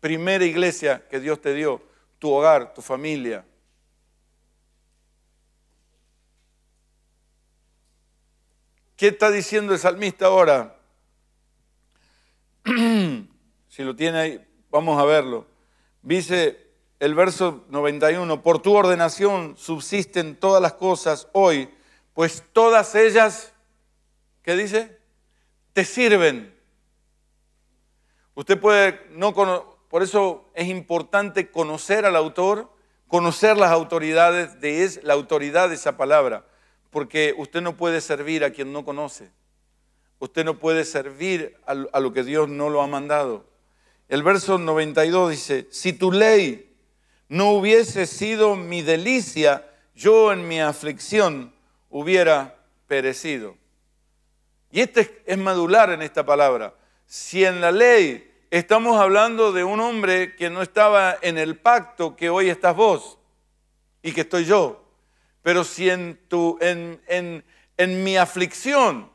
Primera iglesia que Dios te dio, tu hogar, tu familia. ¿Qué está diciendo el salmista ahora? si lo tiene ahí, vamos a verlo. Dice el verso 91, por tu ordenación subsisten todas las cosas hoy, pues todas ellas, ¿qué dice? te sirven. Usted puede no por eso es importante conocer al autor, conocer las autoridades de es la autoridad de esa palabra, porque usted no puede servir a quien no conoce. Usted no puede servir a lo que Dios no lo ha mandado. El verso 92 dice, si tu ley no hubiese sido mi delicia, yo en mi aflicción hubiera perecido. Y este es madular en esta palabra. Si en la ley estamos hablando de un hombre que no estaba en el pacto que hoy estás vos y que estoy yo, pero si en, en, mi aflicción,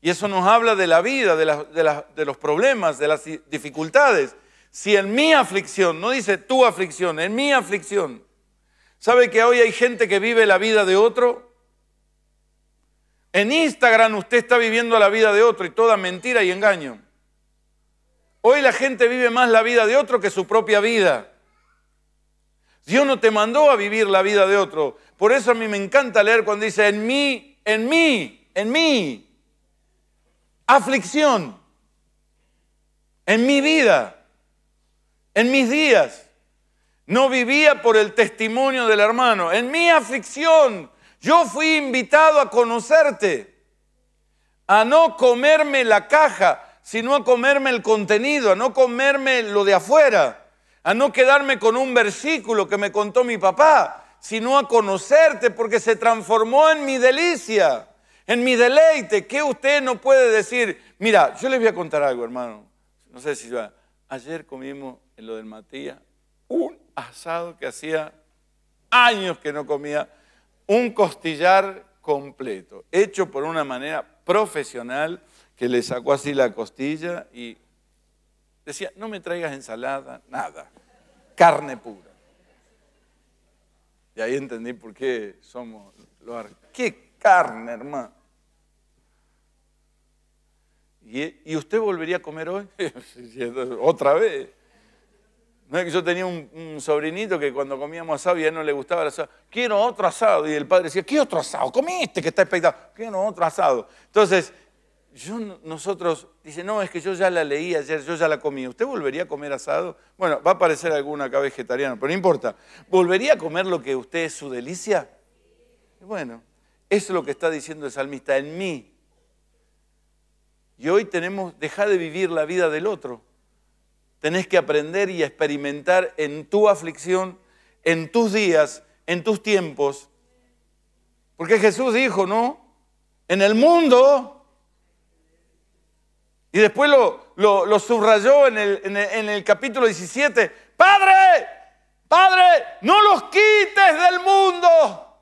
y eso nos habla de la vida, de, de, de los problemas, de las dificultades, si en mi aflicción, no dice tu aflicción, en mi aflicción, ¿sabe que hoy hay gente que vive la vida de otro? En Instagram usted está viviendo la vida de otro y toda mentira y engaño. Hoy la gente vive más la vida de otro que su propia vida. Dios no te mandó a vivir la vida de otro. Por eso a mí me encanta leer cuando dice, en mí, en mí, en mí, aflicción, en mi vida, en mis días. No vivía por el testimonio del hermano, en mi aflicción yo fui invitado a conocerte, a no comerme la caja, sino a comerme el contenido, a no comerme lo de afuera, a no quedarme con un versículo que me contó mi papá, sino a conocerte porque se transformó en mi delicia, en mi deleite. que usted no puede decir? Mira, yo les voy a contar algo, hermano. No sé si yo, Ayer comimos en lo del Matías un asado que hacía años que no comía un costillar completo, hecho por una manera profesional que le sacó así la costilla y decía, no me traigas ensalada, nada, carne pura. Y ahí entendí por qué somos los arqueólogos. ¿Qué carne, hermano? ¿Y, usted volvería a comer hoy? Otra vez que Yo tenía un, sobrinito que cuando comíamos asado y a él no le gustaba el asado, quiero otro asado. Y el padre decía, ¿qué otro asado? Comiste que está espectacular, quiero otro asado. Entonces, yo, nosotros, dice, no, es que yo ya la leí ayer, yo ya la comí. ¿Usted volvería a comer asado? Bueno, va a aparecer alguna acá vegetariana, pero no importa. ¿Volvería a comer lo que usted es su delicia? Bueno, eso es lo que está diciendo el salmista, en mí. Y hoy tenemos, deja de vivir la vida del otro tenés que aprender y experimentar en tu aflicción, en tus días, en tus tiempos. Porque Jesús dijo, ¿no? En el mundo y después lo, subrayó en el, en el, capítulo 17. Padre, Padre, no los quites del mundo.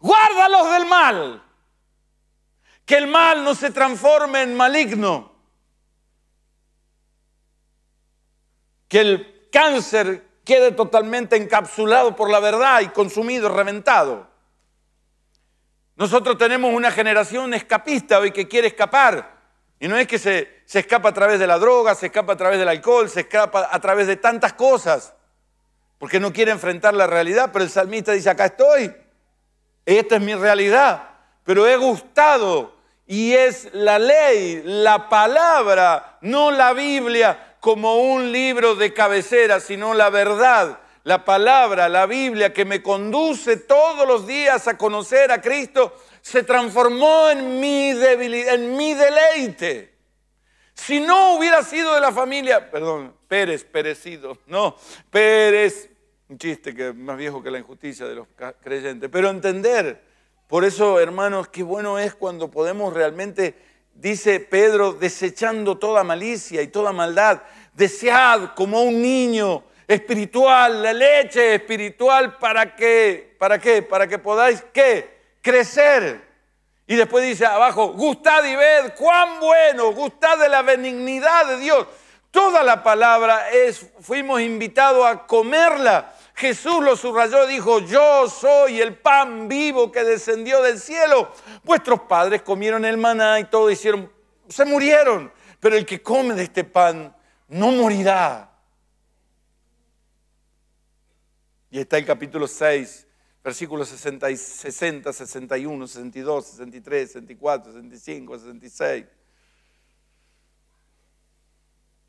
Guárdalos del mal. Que el mal no se transforme en maligno. que el cáncer quede totalmente encapsulado por la verdad y consumido, reventado. Nosotros tenemos una generación escapista hoy que quiere escapar. Y no es que se, escapa a través de la droga, se escapa a través del alcohol, se escapa a través de tantas cosas, porque no quiere enfrentar la realidad, pero el salmista dice, acá estoy, esta es mi realidad, pero he gustado y es la ley, la palabra, no la Biblia, como un libro de cabecera, sino la verdad, la palabra, la Biblia que me conduce todos los días a conocer a Cristo, se transformó en mi debilidad, en mi deleite. Si no hubiera sido de la familia, perdón, Pérez, perecido, no, Pérez, un chiste que es más viejo que la injusticia de los creyentes, pero entender, por eso hermanos, qué bueno es cuando podemos realmente dice Pedro, desechando toda malicia y toda maldad, desead como un niño espiritual, la leche espiritual, ¿para que ¿Para qué? Para que podáis, ¿qué? Crecer. Y después dice abajo, gustad y ved cuán bueno, gustad de la benignidad de Dios. Toda la palabra es, fuimos invitados a comerla. Jesús lo subrayó, dijo, yo soy el pan vivo que descendió del cielo. Vuestros padres comieron el maná y todo hicieron, se murieron, pero el que come de este pan no morirá. Y está el capítulo 6, versículos 60, 60, 61, 62, 63, 64, 65, 66.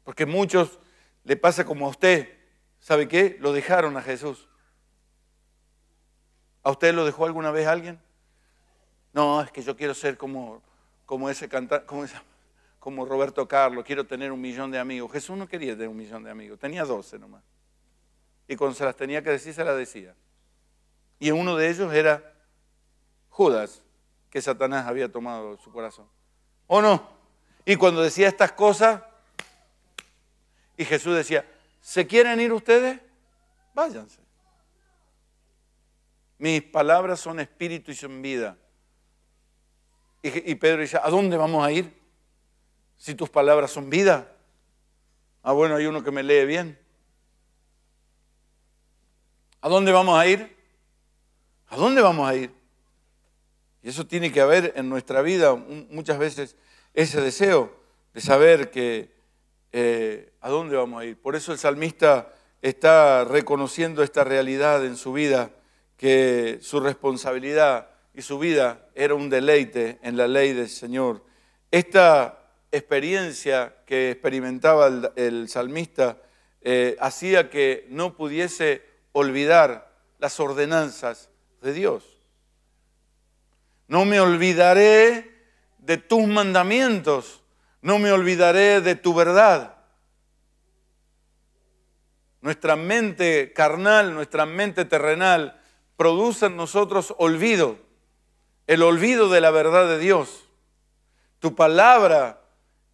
Porque muchos le pasa como a usted. ¿Sabe qué? Lo dejaron a Jesús. ¿A usted lo dejó alguna vez alguien? No, es que yo quiero ser como, como ese como, Roberto Carlos, quiero tener un millón de amigos. Jesús no quería tener un millón de amigos, tenía doce nomás. Y cuando se las tenía que decir, se las decía. Y uno de ellos era Judas, que Satanás había tomado su corazón. ¿O no? Y cuando decía estas cosas, y Jesús decía, ¿se quieren ir ustedes? Váyanse. Mis palabras son espíritu y son vida. Y, Pedro dice, ¿a dónde vamos a ir si tus palabras son vida? Ah, bueno, hay uno que me lee bien. ¿A dónde vamos a ir? ¿A dónde vamos a ir? Y eso tiene que haber en nuestra vida muchas veces ese deseo de saber que eh, a dónde vamos a ir. Por eso el salmista está reconociendo esta realidad en su vida, que su responsabilidad y su vida era un deleite en la ley del Señor. Esta experiencia que experimentaba el, salmista eh, hacía que no pudiese olvidar las ordenanzas de Dios. No me olvidaré de tus mandamientos, no me olvidaré de tu verdad. Nuestra mente carnal, nuestra mente terrenal, produce en nosotros olvido el olvido de la verdad de Dios. Tu palabra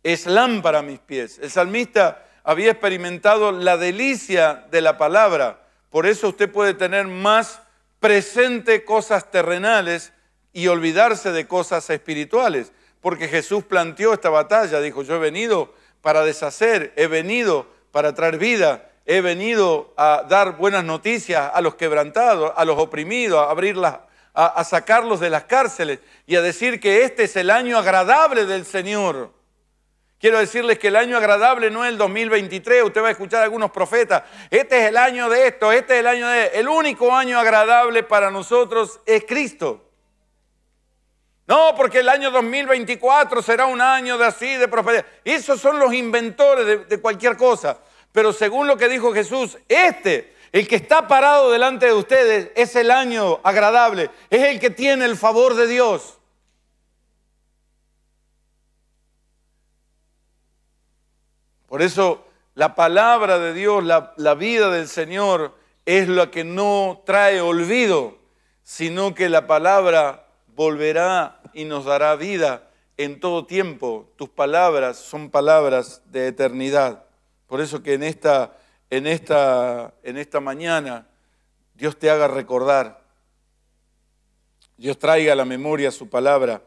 es lámpara a mis pies. El salmista había experimentado la delicia de la palabra. Por eso usted puede tener más presente cosas terrenales y olvidarse de cosas espirituales. Porque Jesús planteó esta batalla. Dijo, yo he venido para deshacer, he venido para traer vida, he venido a dar buenas noticias a los quebrantados, a los oprimidos, a abrir las a, sacarlos de las cárceles y a decir que este es el año agradable del Señor. Quiero decirles que el año agradable no es el 2023, usted va a escuchar a algunos profetas, este es el año de esto, este es el año de... El único año agradable para nosotros es Cristo. No, porque el año 2024 será un año de así, de prosperidad. Esos son los inventores de, de cualquier cosa. Pero según lo que dijo Jesús, este el que está parado delante de ustedes es el año agradable, es el que tiene el favor de Dios. Por eso la palabra de Dios, la, vida del Señor es la que no trae olvido, sino que la palabra volverá y nos dará vida en todo tiempo. Tus palabras son palabras de eternidad. Por eso que en esta en esta, en esta mañana Dios te haga recordar, Dios traiga a la memoria su palabra.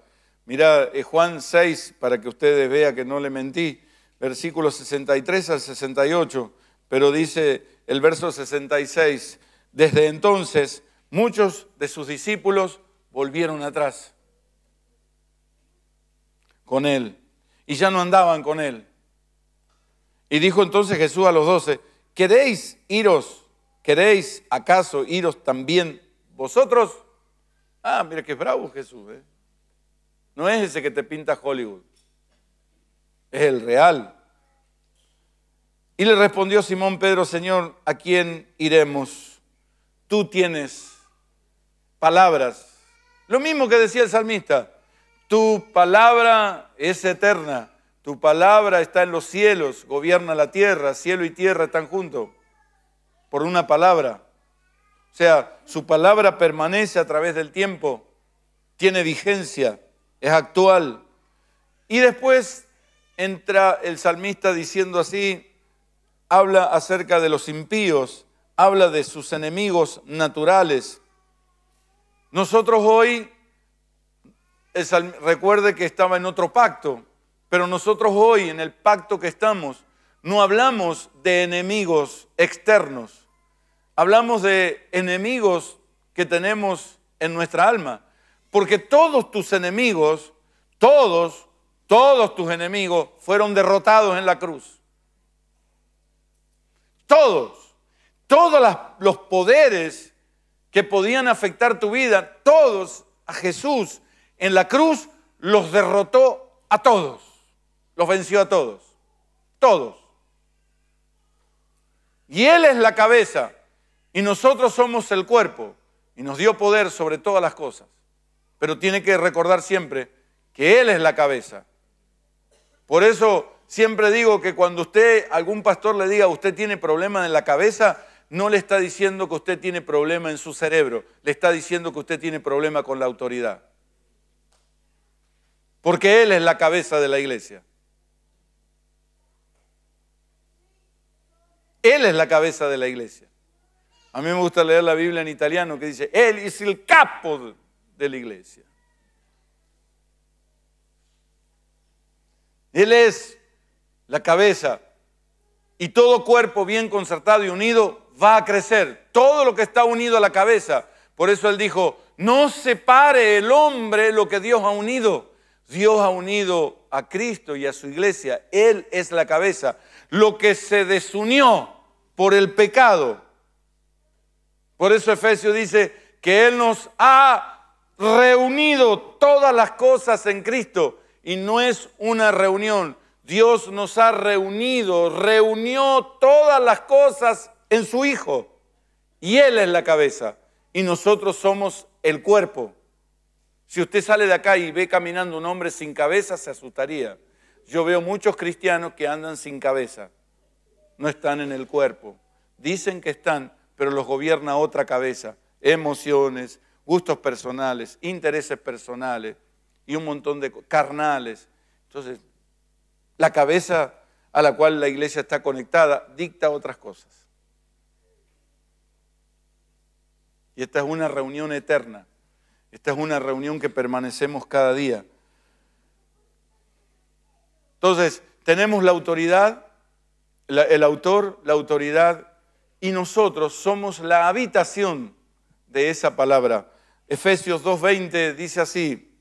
Mirá, eh, Juan 6, para que ustedes vean que no le mentí, versículos 63 al 68, pero dice el verso 66, desde entonces muchos de sus discípulos volvieron atrás con él y ya no andaban con él. Y dijo entonces Jesús a los doce, ¿Queréis iros? ¿Queréis acaso iros también vosotros? Ah, mira qué bravo Jesús. ¿eh? No es ese que te pinta Hollywood. Es el real. Y le respondió Simón Pedro, Señor, ¿a quién iremos? Tú tienes palabras. Lo mismo que decía el salmista, tu palabra es eterna tu palabra está en los cielos, gobierna la tierra, cielo y tierra están juntos, por una palabra. O sea, su palabra permanece a través del tiempo, tiene vigencia, es actual. Y después entra el salmista diciendo así, habla acerca de los impíos, habla de sus enemigos naturales. Nosotros hoy, recuerde que estaba en otro pacto, pero nosotros hoy en el pacto que estamos, no hablamos de enemigos externos, hablamos de enemigos que tenemos en nuestra alma. Porque todos tus enemigos, todos, todos tus enemigos fueron derrotados en la cruz. Todos, todos los poderes que podían afectar tu vida, todos a Jesús en la cruz los derrotó a todos. Los venció a todos. Todos. Y Él es la cabeza y nosotros somos el cuerpo y nos dio poder sobre todas las cosas. Pero tiene que recordar siempre que Él es la cabeza. Por eso siempre digo que cuando usted, algún pastor le diga, usted tiene problema en la cabeza, no le está diciendo que usted tiene problema en su cerebro, le está diciendo que usted tiene problema con la autoridad. Porque Él es la cabeza de la iglesia. Él es la cabeza de la iglesia. A mí me gusta leer la Biblia en italiano que dice, Él es el capo de la iglesia. Él es la cabeza y todo cuerpo bien concertado y unido va a crecer. Todo lo que está unido a la cabeza. Por eso Él dijo, no separe el hombre lo que Dios ha unido. Dios ha unido a Cristo y a su iglesia. Él es la cabeza lo que se desunió por el pecado. Por eso Efesios dice que Él nos ha reunido todas las cosas en Cristo y no es una reunión. Dios nos ha reunido, reunió todas las cosas en su Hijo y Él es la cabeza y nosotros somos el cuerpo. Si usted sale de acá y ve caminando un hombre sin cabeza, se asustaría. Yo veo muchos cristianos que andan sin cabeza, no están en el cuerpo. Dicen que están, pero los gobierna otra cabeza. Emociones, gustos personales, intereses personales y un montón de carnales. Entonces, la cabeza a la cual la iglesia está conectada dicta otras cosas. Y esta es una reunión eterna. Esta es una reunión que permanecemos cada día. Entonces, tenemos la autoridad, el autor, la autoridad, y nosotros somos la habitación de esa palabra. Efesios 2.20 dice así,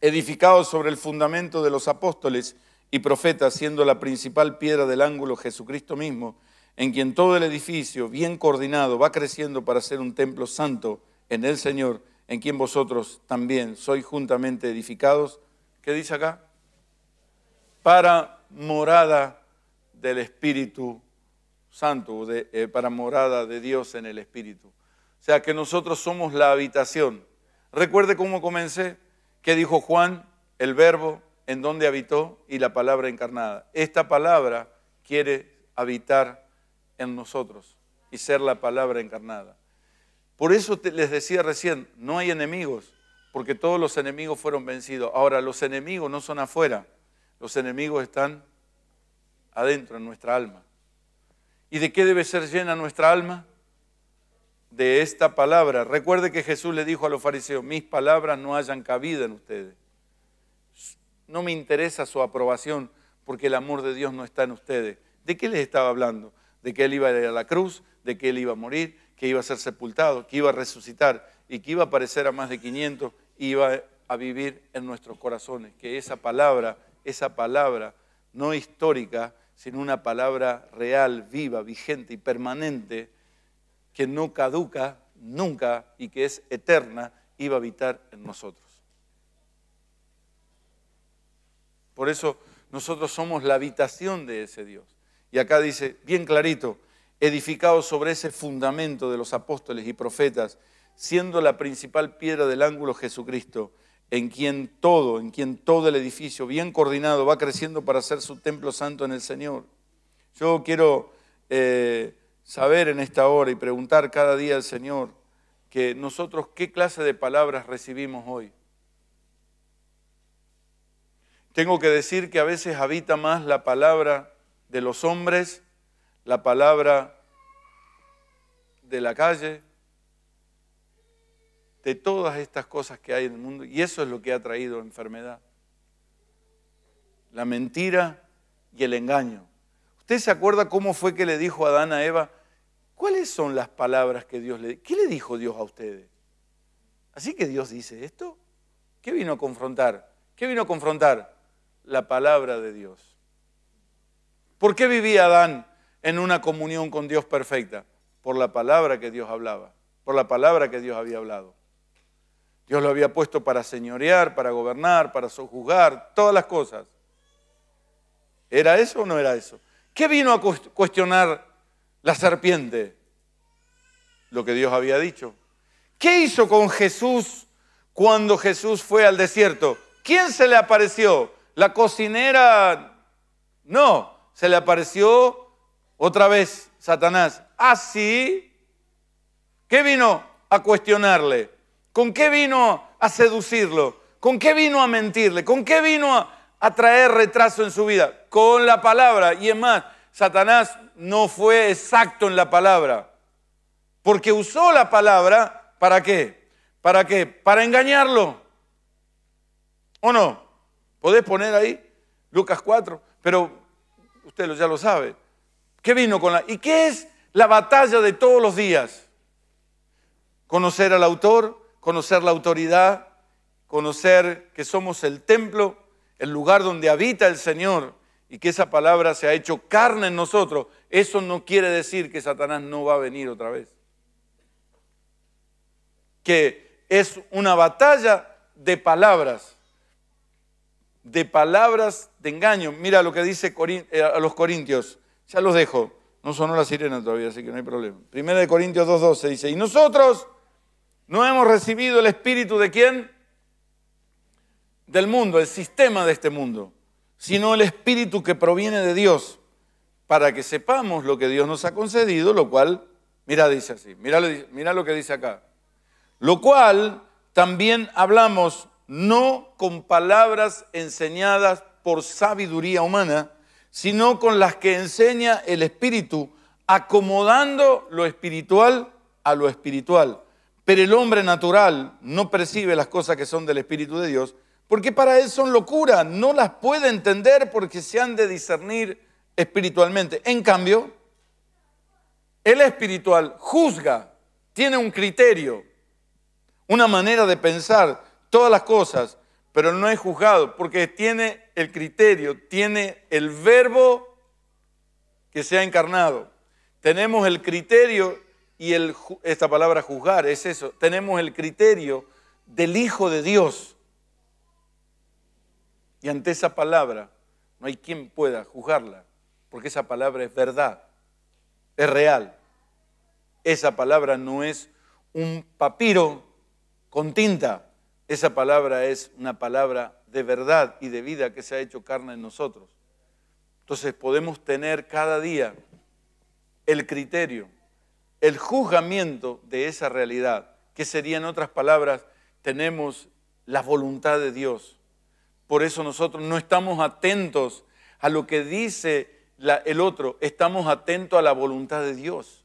edificados sobre el fundamento de los apóstoles y profetas, siendo la principal piedra del ángulo Jesucristo mismo, en quien todo el edificio, bien coordinado, va creciendo para ser un templo santo en el Señor, en quien vosotros también sois juntamente edificados. ¿Qué dice acá? para morada del Espíritu Santo, eh, para morada de Dios en el Espíritu. O sea que nosotros somos la habitación. Recuerde cómo comencé, que dijo Juan, el verbo en donde habitó y la palabra encarnada. Esta palabra quiere habitar en nosotros y ser la palabra encarnada. Por eso les decía recién, no hay enemigos, porque todos los enemigos fueron vencidos. Ahora, los enemigos no son afuera, los enemigos están adentro, en nuestra alma. ¿Y de qué debe ser llena nuestra alma? De esta palabra. Recuerde que Jesús le dijo a los fariseos, mis palabras no hayan cabida en ustedes. No me interesa su aprobación porque el amor de Dios no está en ustedes. ¿De qué les estaba hablando? De que Él iba a ir a la cruz, de que Él iba a morir, que iba a ser sepultado, que iba a resucitar y que iba a aparecer a más de 500 y iba a vivir en nuestros corazones. Que esa palabra esa palabra no histórica, sino una palabra real, viva, vigente y permanente, que no caduca nunca y que es eterna, iba a habitar en nosotros. Por eso nosotros somos la habitación de ese Dios. Y acá dice, bien clarito, edificado sobre ese fundamento de los apóstoles y profetas, siendo la principal piedra del ángulo Jesucristo, en quien todo, en quien todo el edificio bien coordinado va creciendo para ser su templo santo en el Señor. Yo quiero eh, saber en esta hora y preguntar cada día al Señor que nosotros qué clase de palabras recibimos hoy. Tengo que decir que a veces habita más la palabra de los hombres, la palabra de la calle, de todas estas cosas que hay en el mundo y eso es lo que ha traído enfermedad. La mentira y el engaño. ¿Usted se acuerda cómo fue que le dijo Adán a Eva? ¿Cuáles son las palabras que Dios le ¿Qué le dijo Dios a ustedes? Así que Dios dice esto. ¿Qué vino a confrontar? ¿Qué vino a confrontar? La palabra de Dios. ¿Por qué vivía Adán en una comunión con Dios perfecta? Por la palabra que Dios hablaba, por la palabra que Dios había hablado. Dios lo había puesto para señorear, para gobernar, para sojuzgar, todas las cosas. ¿Era eso o no era eso? ¿Qué vino a cuestionar la serpiente? Lo que Dios había dicho. ¿Qué hizo con Jesús cuando Jesús fue al desierto? ¿Quién se le apareció? ¿La cocinera? No, se le apareció otra vez Satanás. Así, ah, ¿qué vino a cuestionarle? ¿Con qué vino a seducirlo? ¿Con qué vino a mentirle? ¿Con qué vino a, traer retraso en su vida? Con la palabra. Y es más, Satanás no fue exacto en la palabra. Porque usó la palabra para qué? ¿Para qué? Para engañarlo. ¿O no? ¿Podés poner ahí Lucas 4? Pero usted ya lo sabe. ¿Qué vino con la... ¿Y qué es la batalla de todos los días? Conocer al autor, conocer la autoridad, conocer que somos el templo, el lugar donde habita el Señor y que esa palabra se ha hecho carne en nosotros, eso no quiere decir que Satanás no va a venir otra vez. Que es una batalla de palabras, de palabras de engaño. Mira lo que dice eh, a los Corintios, ya los dejo, no sonó la sirena todavía, así que no hay problema. Primera de Corintios 2.12 dice, y nosotros no hemos recibido el espíritu de quién? Del mundo, el sistema de este mundo, sino el espíritu que proviene de Dios, para que sepamos lo que Dios nos ha concedido, lo cual, mira, dice así, mira, mira lo que dice acá. Lo cual también hablamos no con palabras enseñadas por sabiduría humana, sino con las que enseña el espíritu, acomodando lo espiritual a lo espiritual pero el hombre natural no percibe las cosas que son del Espíritu de Dios, porque para él son locura, no las puede entender porque se han de discernir espiritualmente. En cambio, el espiritual juzga, tiene un criterio, una manera de pensar todas las cosas, pero no es juzgado porque tiene el criterio, tiene el verbo que se ha encarnado. Tenemos el criterio y esta palabra juzgar es eso. Tenemos el criterio del Hijo de Dios. Y ante esa palabra no hay quien pueda juzgarla, porque esa palabra es verdad, es real. Esa palabra no es un papiro con tinta, esa palabra es una palabra de verdad y de vida que se ha hecho carne en nosotros. Entonces podemos tener cada día el criterio el juzgamiento de esa realidad, que sería en otras palabras, tenemos la voluntad de Dios. Por eso nosotros no estamos atentos a lo que dice el otro, estamos atentos a la voluntad de Dios.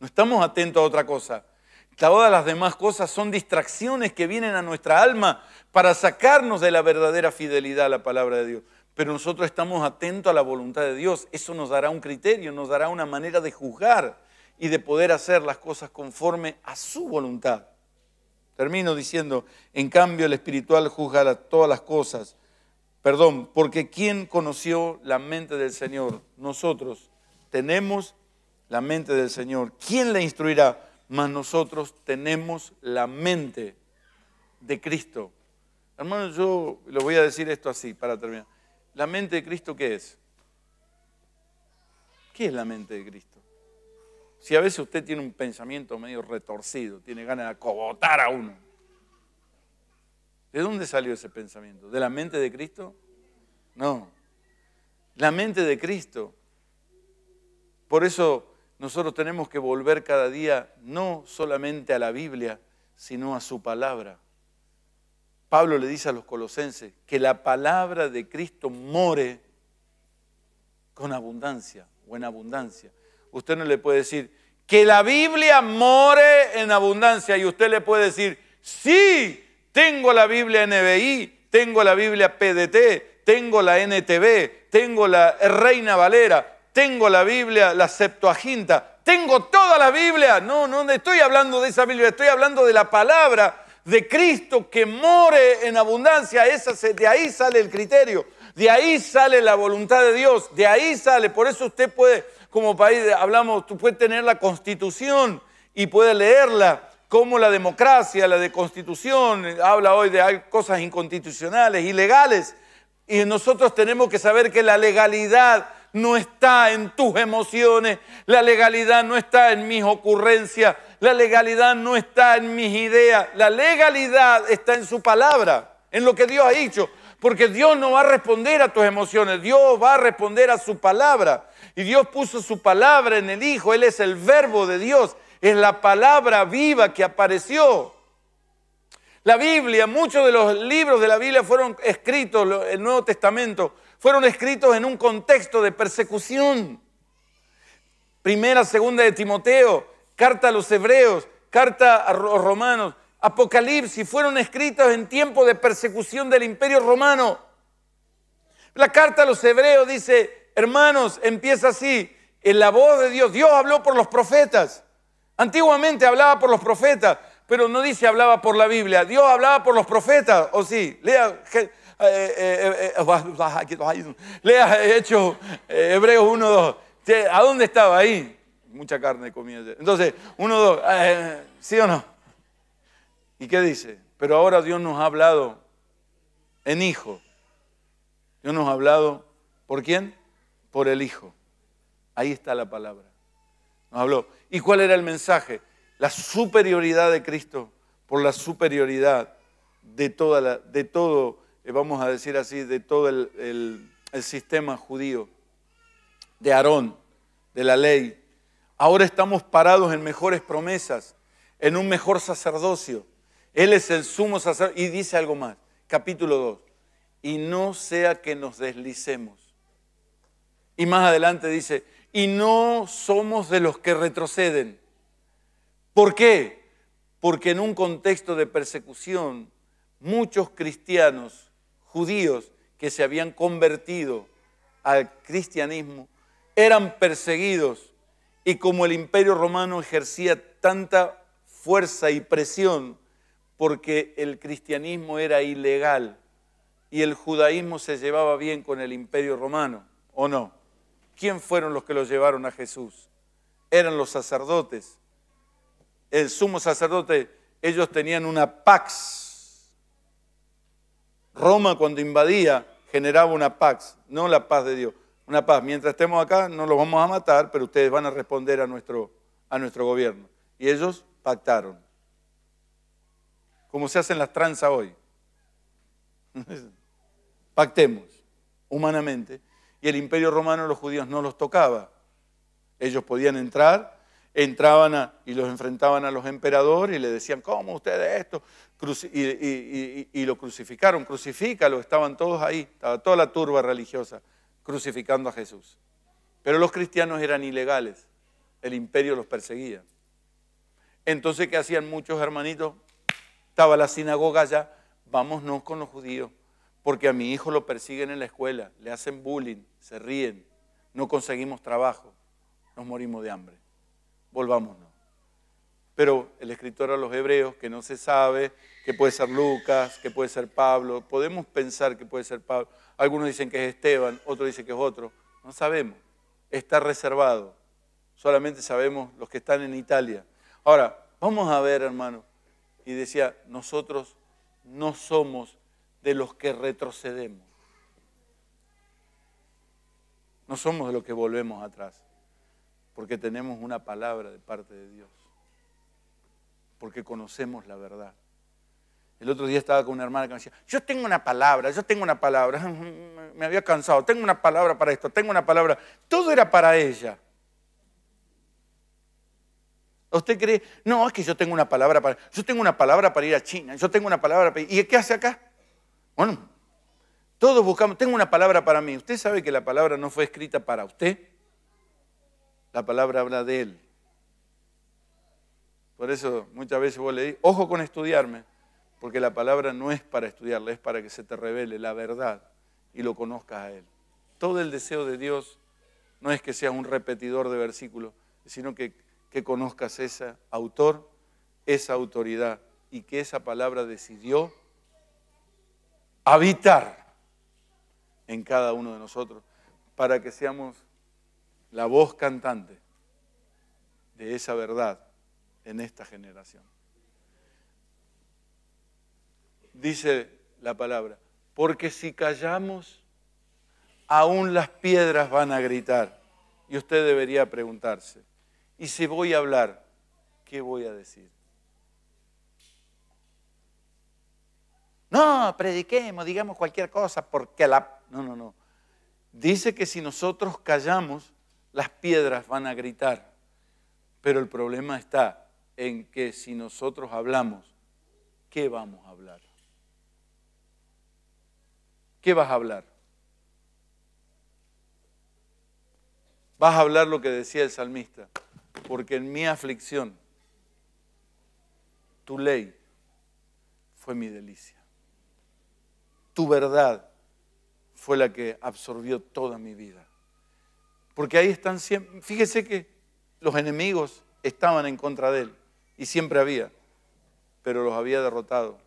No estamos atentos a otra cosa. Todas las demás cosas son distracciones que vienen a nuestra alma para sacarnos de la verdadera fidelidad a la palabra de Dios pero nosotros estamos atentos a la voluntad de Dios. Eso nos dará un criterio, nos dará una manera de juzgar y de poder hacer las cosas conforme a su voluntad. Termino diciendo, en cambio el espiritual juzgará todas las cosas. Perdón, porque ¿quién conoció la mente del Señor? Nosotros tenemos la mente del Señor. ¿Quién la instruirá? Mas nosotros tenemos la mente de Cristo. Hermanos, yo lo voy a decir esto así para terminar. ¿La mente de Cristo qué es? ¿Qué es la mente de Cristo? Si a veces usted tiene un pensamiento medio retorcido, tiene ganas de acobotar a uno. ¿De dónde salió ese pensamiento? ¿De la mente de Cristo? No. La mente de Cristo. Por eso nosotros tenemos que volver cada día no solamente a la Biblia, sino a su palabra. Pablo le dice a los colosenses que la palabra de Cristo more con abundancia o en abundancia. Usted no le puede decir que la Biblia more en abundancia y usted le puede decir, sí, tengo la Biblia NBI, tengo la Biblia PDT, tengo la NTV, tengo la Reina Valera, tengo la Biblia, la Septuaginta, tengo toda la Biblia. No, no estoy hablando de esa Biblia, estoy hablando de la palabra de Cristo que more en abundancia, esa de ahí sale el criterio, de ahí sale la voluntad de Dios, de ahí sale. Por eso usted puede, como país, hablamos, tú puedes tener la constitución y puede leerla, como la democracia, la de constitución, habla hoy de cosas inconstitucionales, ilegales. Y nosotros tenemos que saber que la legalidad no está en tus emociones, la legalidad no está en mis ocurrencias, la legalidad no está en mis ideas, la legalidad está en su palabra, en lo que Dios ha dicho. Porque Dios no va a responder a tus emociones, Dios va a responder a su palabra. Y Dios puso su palabra en el Hijo, Él es el verbo de Dios, es la palabra viva que apareció. La Biblia, muchos de los libros de la Biblia fueron escritos, el Nuevo Testamento, fueron escritos en un contexto de persecución. Primera, segunda de Timoteo, carta a los hebreos, carta a los romanos, Apocalipsis, fueron escritas en tiempo de persecución del imperio romano. La carta a los hebreos dice, hermanos, empieza así, en la voz de Dios, Dios habló por los profetas. Antiguamente hablaba por los profetas, pero no dice hablaba por la Biblia, Dios hablaba por los profetas, o sí, lea, eh, eh, eh, eh Hechos eh, Hebreos 1, 2, ¿a dónde estaba ahí? mucha carne comí Entonces, uno, dos, eh, ¿sí o no? ¿Y qué dice? Pero ahora Dios nos ha hablado en hijo. Dios nos ha hablado, ¿por quién? Por el hijo. Ahí está la palabra. Nos habló. ¿Y cuál era el mensaje? La superioridad de Cristo por la superioridad de, toda la, de todo, eh, vamos a decir así, de todo el sistema judío, de Aarón, de la ley, Ahora estamos parados en mejores promesas, en un mejor sacerdocio. Él es el sumo sacerdote. Y dice algo más, capítulo 2. Y no sea que nos deslicemos. Y más adelante dice, y no somos de los que retroceden. ¿Por qué? Porque en un contexto de persecución, muchos cristianos judíos que se habían convertido al cristianismo eran perseguidos y como el imperio romano ejercía tanta fuerza y presión porque el cristianismo era ilegal y el judaísmo se llevaba bien con el imperio romano, ¿o no? ¿Quién fueron los que lo llevaron a Jesús? Eran los sacerdotes. El sumo sacerdote, ellos tenían una pax. Roma cuando invadía generaba una pax, no la paz de Dios una paz. Mientras estemos acá no los vamos a matar, pero ustedes van a responder a nuestro, a nuestro gobierno. Y ellos pactaron. Como se hacen las tranzas hoy. Pactemos humanamente. Y el imperio romano los judíos no los tocaba. Ellos podían entrar, entraban y los enfrentaban a los emperadores y le decían, ¿cómo ustedes esto? Y, lo crucificaron, crucifícalo, estaban todos ahí, estaba toda la turba religiosa crucificando a Jesús. Pero los cristianos eran ilegales, el imperio los perseguía. Entonces, ¿qué hacían muchos hermanitos? Estaba la sinagoga allá, vámonos con los judíos, porque a mi hijo lo persiguen en la escuela, le hacen bullying, se ríen, no conseguimos trabajo, nos morimos de hambre, volvámonos. Pero el escritor a los hebreos, que no se sabe, que puede ser Lucas, que puede ser Pablo, podemos pensar que puede ser Pablo, algunos dicen que es Esteban, otros dicen que es otro. No sabemos. Está reservado. Solamente sabemos los que están en Italia. Ahora, vamos a ver, hermano. Y decía, nosotros no somos de los que retrocedemos. No somos de los que volvemos atrás. Porque tenemos una palabra de parte de Dios. Porque conocemos la verdad. El otro día estaba con una hermana que me decía, yo tengo una palabra, yo tengo una palabra, me había cansado, tengo una palabra para esto, tengo una palabra. Todo era para ella. ¿Usted cree? No, es que yo tengo una palabra para, yo tengo una palabra para ir a China, yo tengo una palabra para... ¿Y qué hace acá? Bueno, todos buscamos, tengo una palabra para mí. Usted sabe que la palabra no fue escrita para usted. La palabra habla de él. Por eso muchas veces vos le dices, ojo con estudiarme. Porque la palabra no es para estudiarla, es para que se te revele la verdad y lo conozcas a Él. Todo el deseo de Dios no es que seas un repetidor de versículos, sino que, que conozcas ese autor, esa autoridad y que esa palabra decidió habitar en cada uno de nosotros para que seamos la voz cantante de esa verdad en esta generación dice la palabra, porque si callamos, aún las piedras van a gritar. Y usted debería preguntarse, ¿y si voy a hablar, qué voy a decir? No, prediquemos, digamos cualquier cosa, porque la... No, no, no. Dice que si nosotros callamos, las piedras van a gritar. Pero el problema está en que si nosotros hablamos, ¿qué vamos a hablar? ¿qué vas a hablar? Vas a hablar lo que decía el salmista, porque en mi aflicción tu ley fue mi delicia. Tu verdad fue la que absorbió toda mi vida. Porque ahí están siempre, fíjese que los enemigos estaban en contra de él y siempre había, pero los había derrotado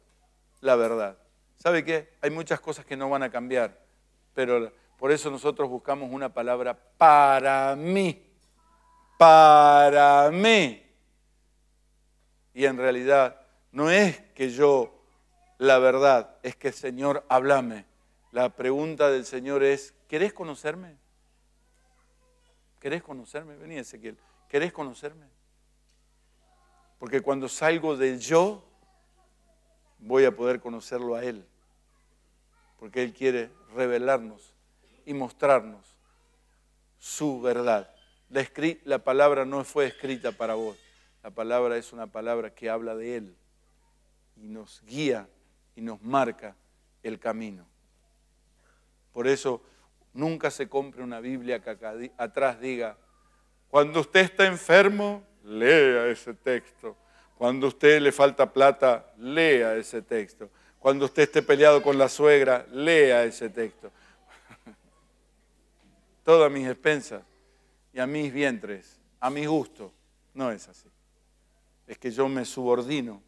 la verdad. ¿Sabe qué? Hay muchas cosas que no van a cambiar, pero por eso nosotros buscamos una palabra para mí, para mí. Y en realidad no es que yo, la verdad, es que el Señor, hablame. La pregunta del Señor es, ¿querés conocerme? ¿Querés conocerme? Vení Ezequiel, ¿querés conocerme? Porque cuando salgo del yo, voy a poder conocerlo a Él porque Él quiere revelarnos y mostrarnos su verdad. La, palabra no fue escrita para vos, la palabra es una palabra que habla de Él y nos guía y nos marca el camino. Por eso nunca se compre una Biblia que atrás diga, cuando usted está enfermo, lea ese texto. Cuando usted le falta plata, lea ese texto. Cuando usted esté peleado con la suegra, lea ese texto. Todas mis expensas y a mis vientres, a mi gusto. No es así. Es que yo me subordino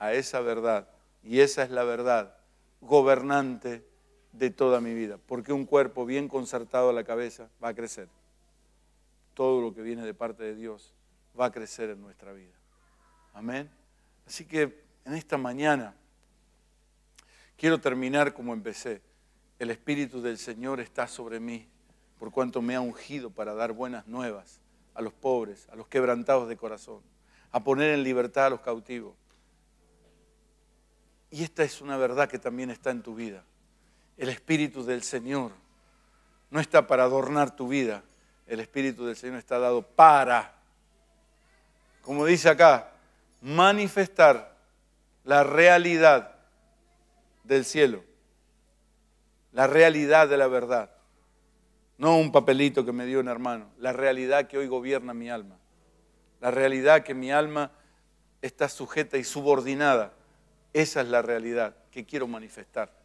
a esa verdad y esa es la verdad gobernante de toda mi vida. Porque un cuerpo bien concertado a la cabeza va a crecer. Todo lo que viene de parte de Dios va a crecer en nuestra vida. Amén. Así que en esta mañana Quiero terminar como empecé. El Espíritu del Señor está sobre mí, por cuanto me ha ungido para dar buenas nuevas a los pobres, a los quebrantados de corazón, a poner en libertad a los cautivos. Y esta es una verdad que también está en tu vida. El Espíritu del Señor no está para adornar tu vida. El Espíritu del Señor está dado para, como dice acá, manifestar la realidad del cielo, la realidad de la verdad, no un papelito que me dio un hermano, la realidad que hoy gobierna mi alma, la realidad que mi alma está sujeta y subordinada, esa es la realidad que quiero manifestar.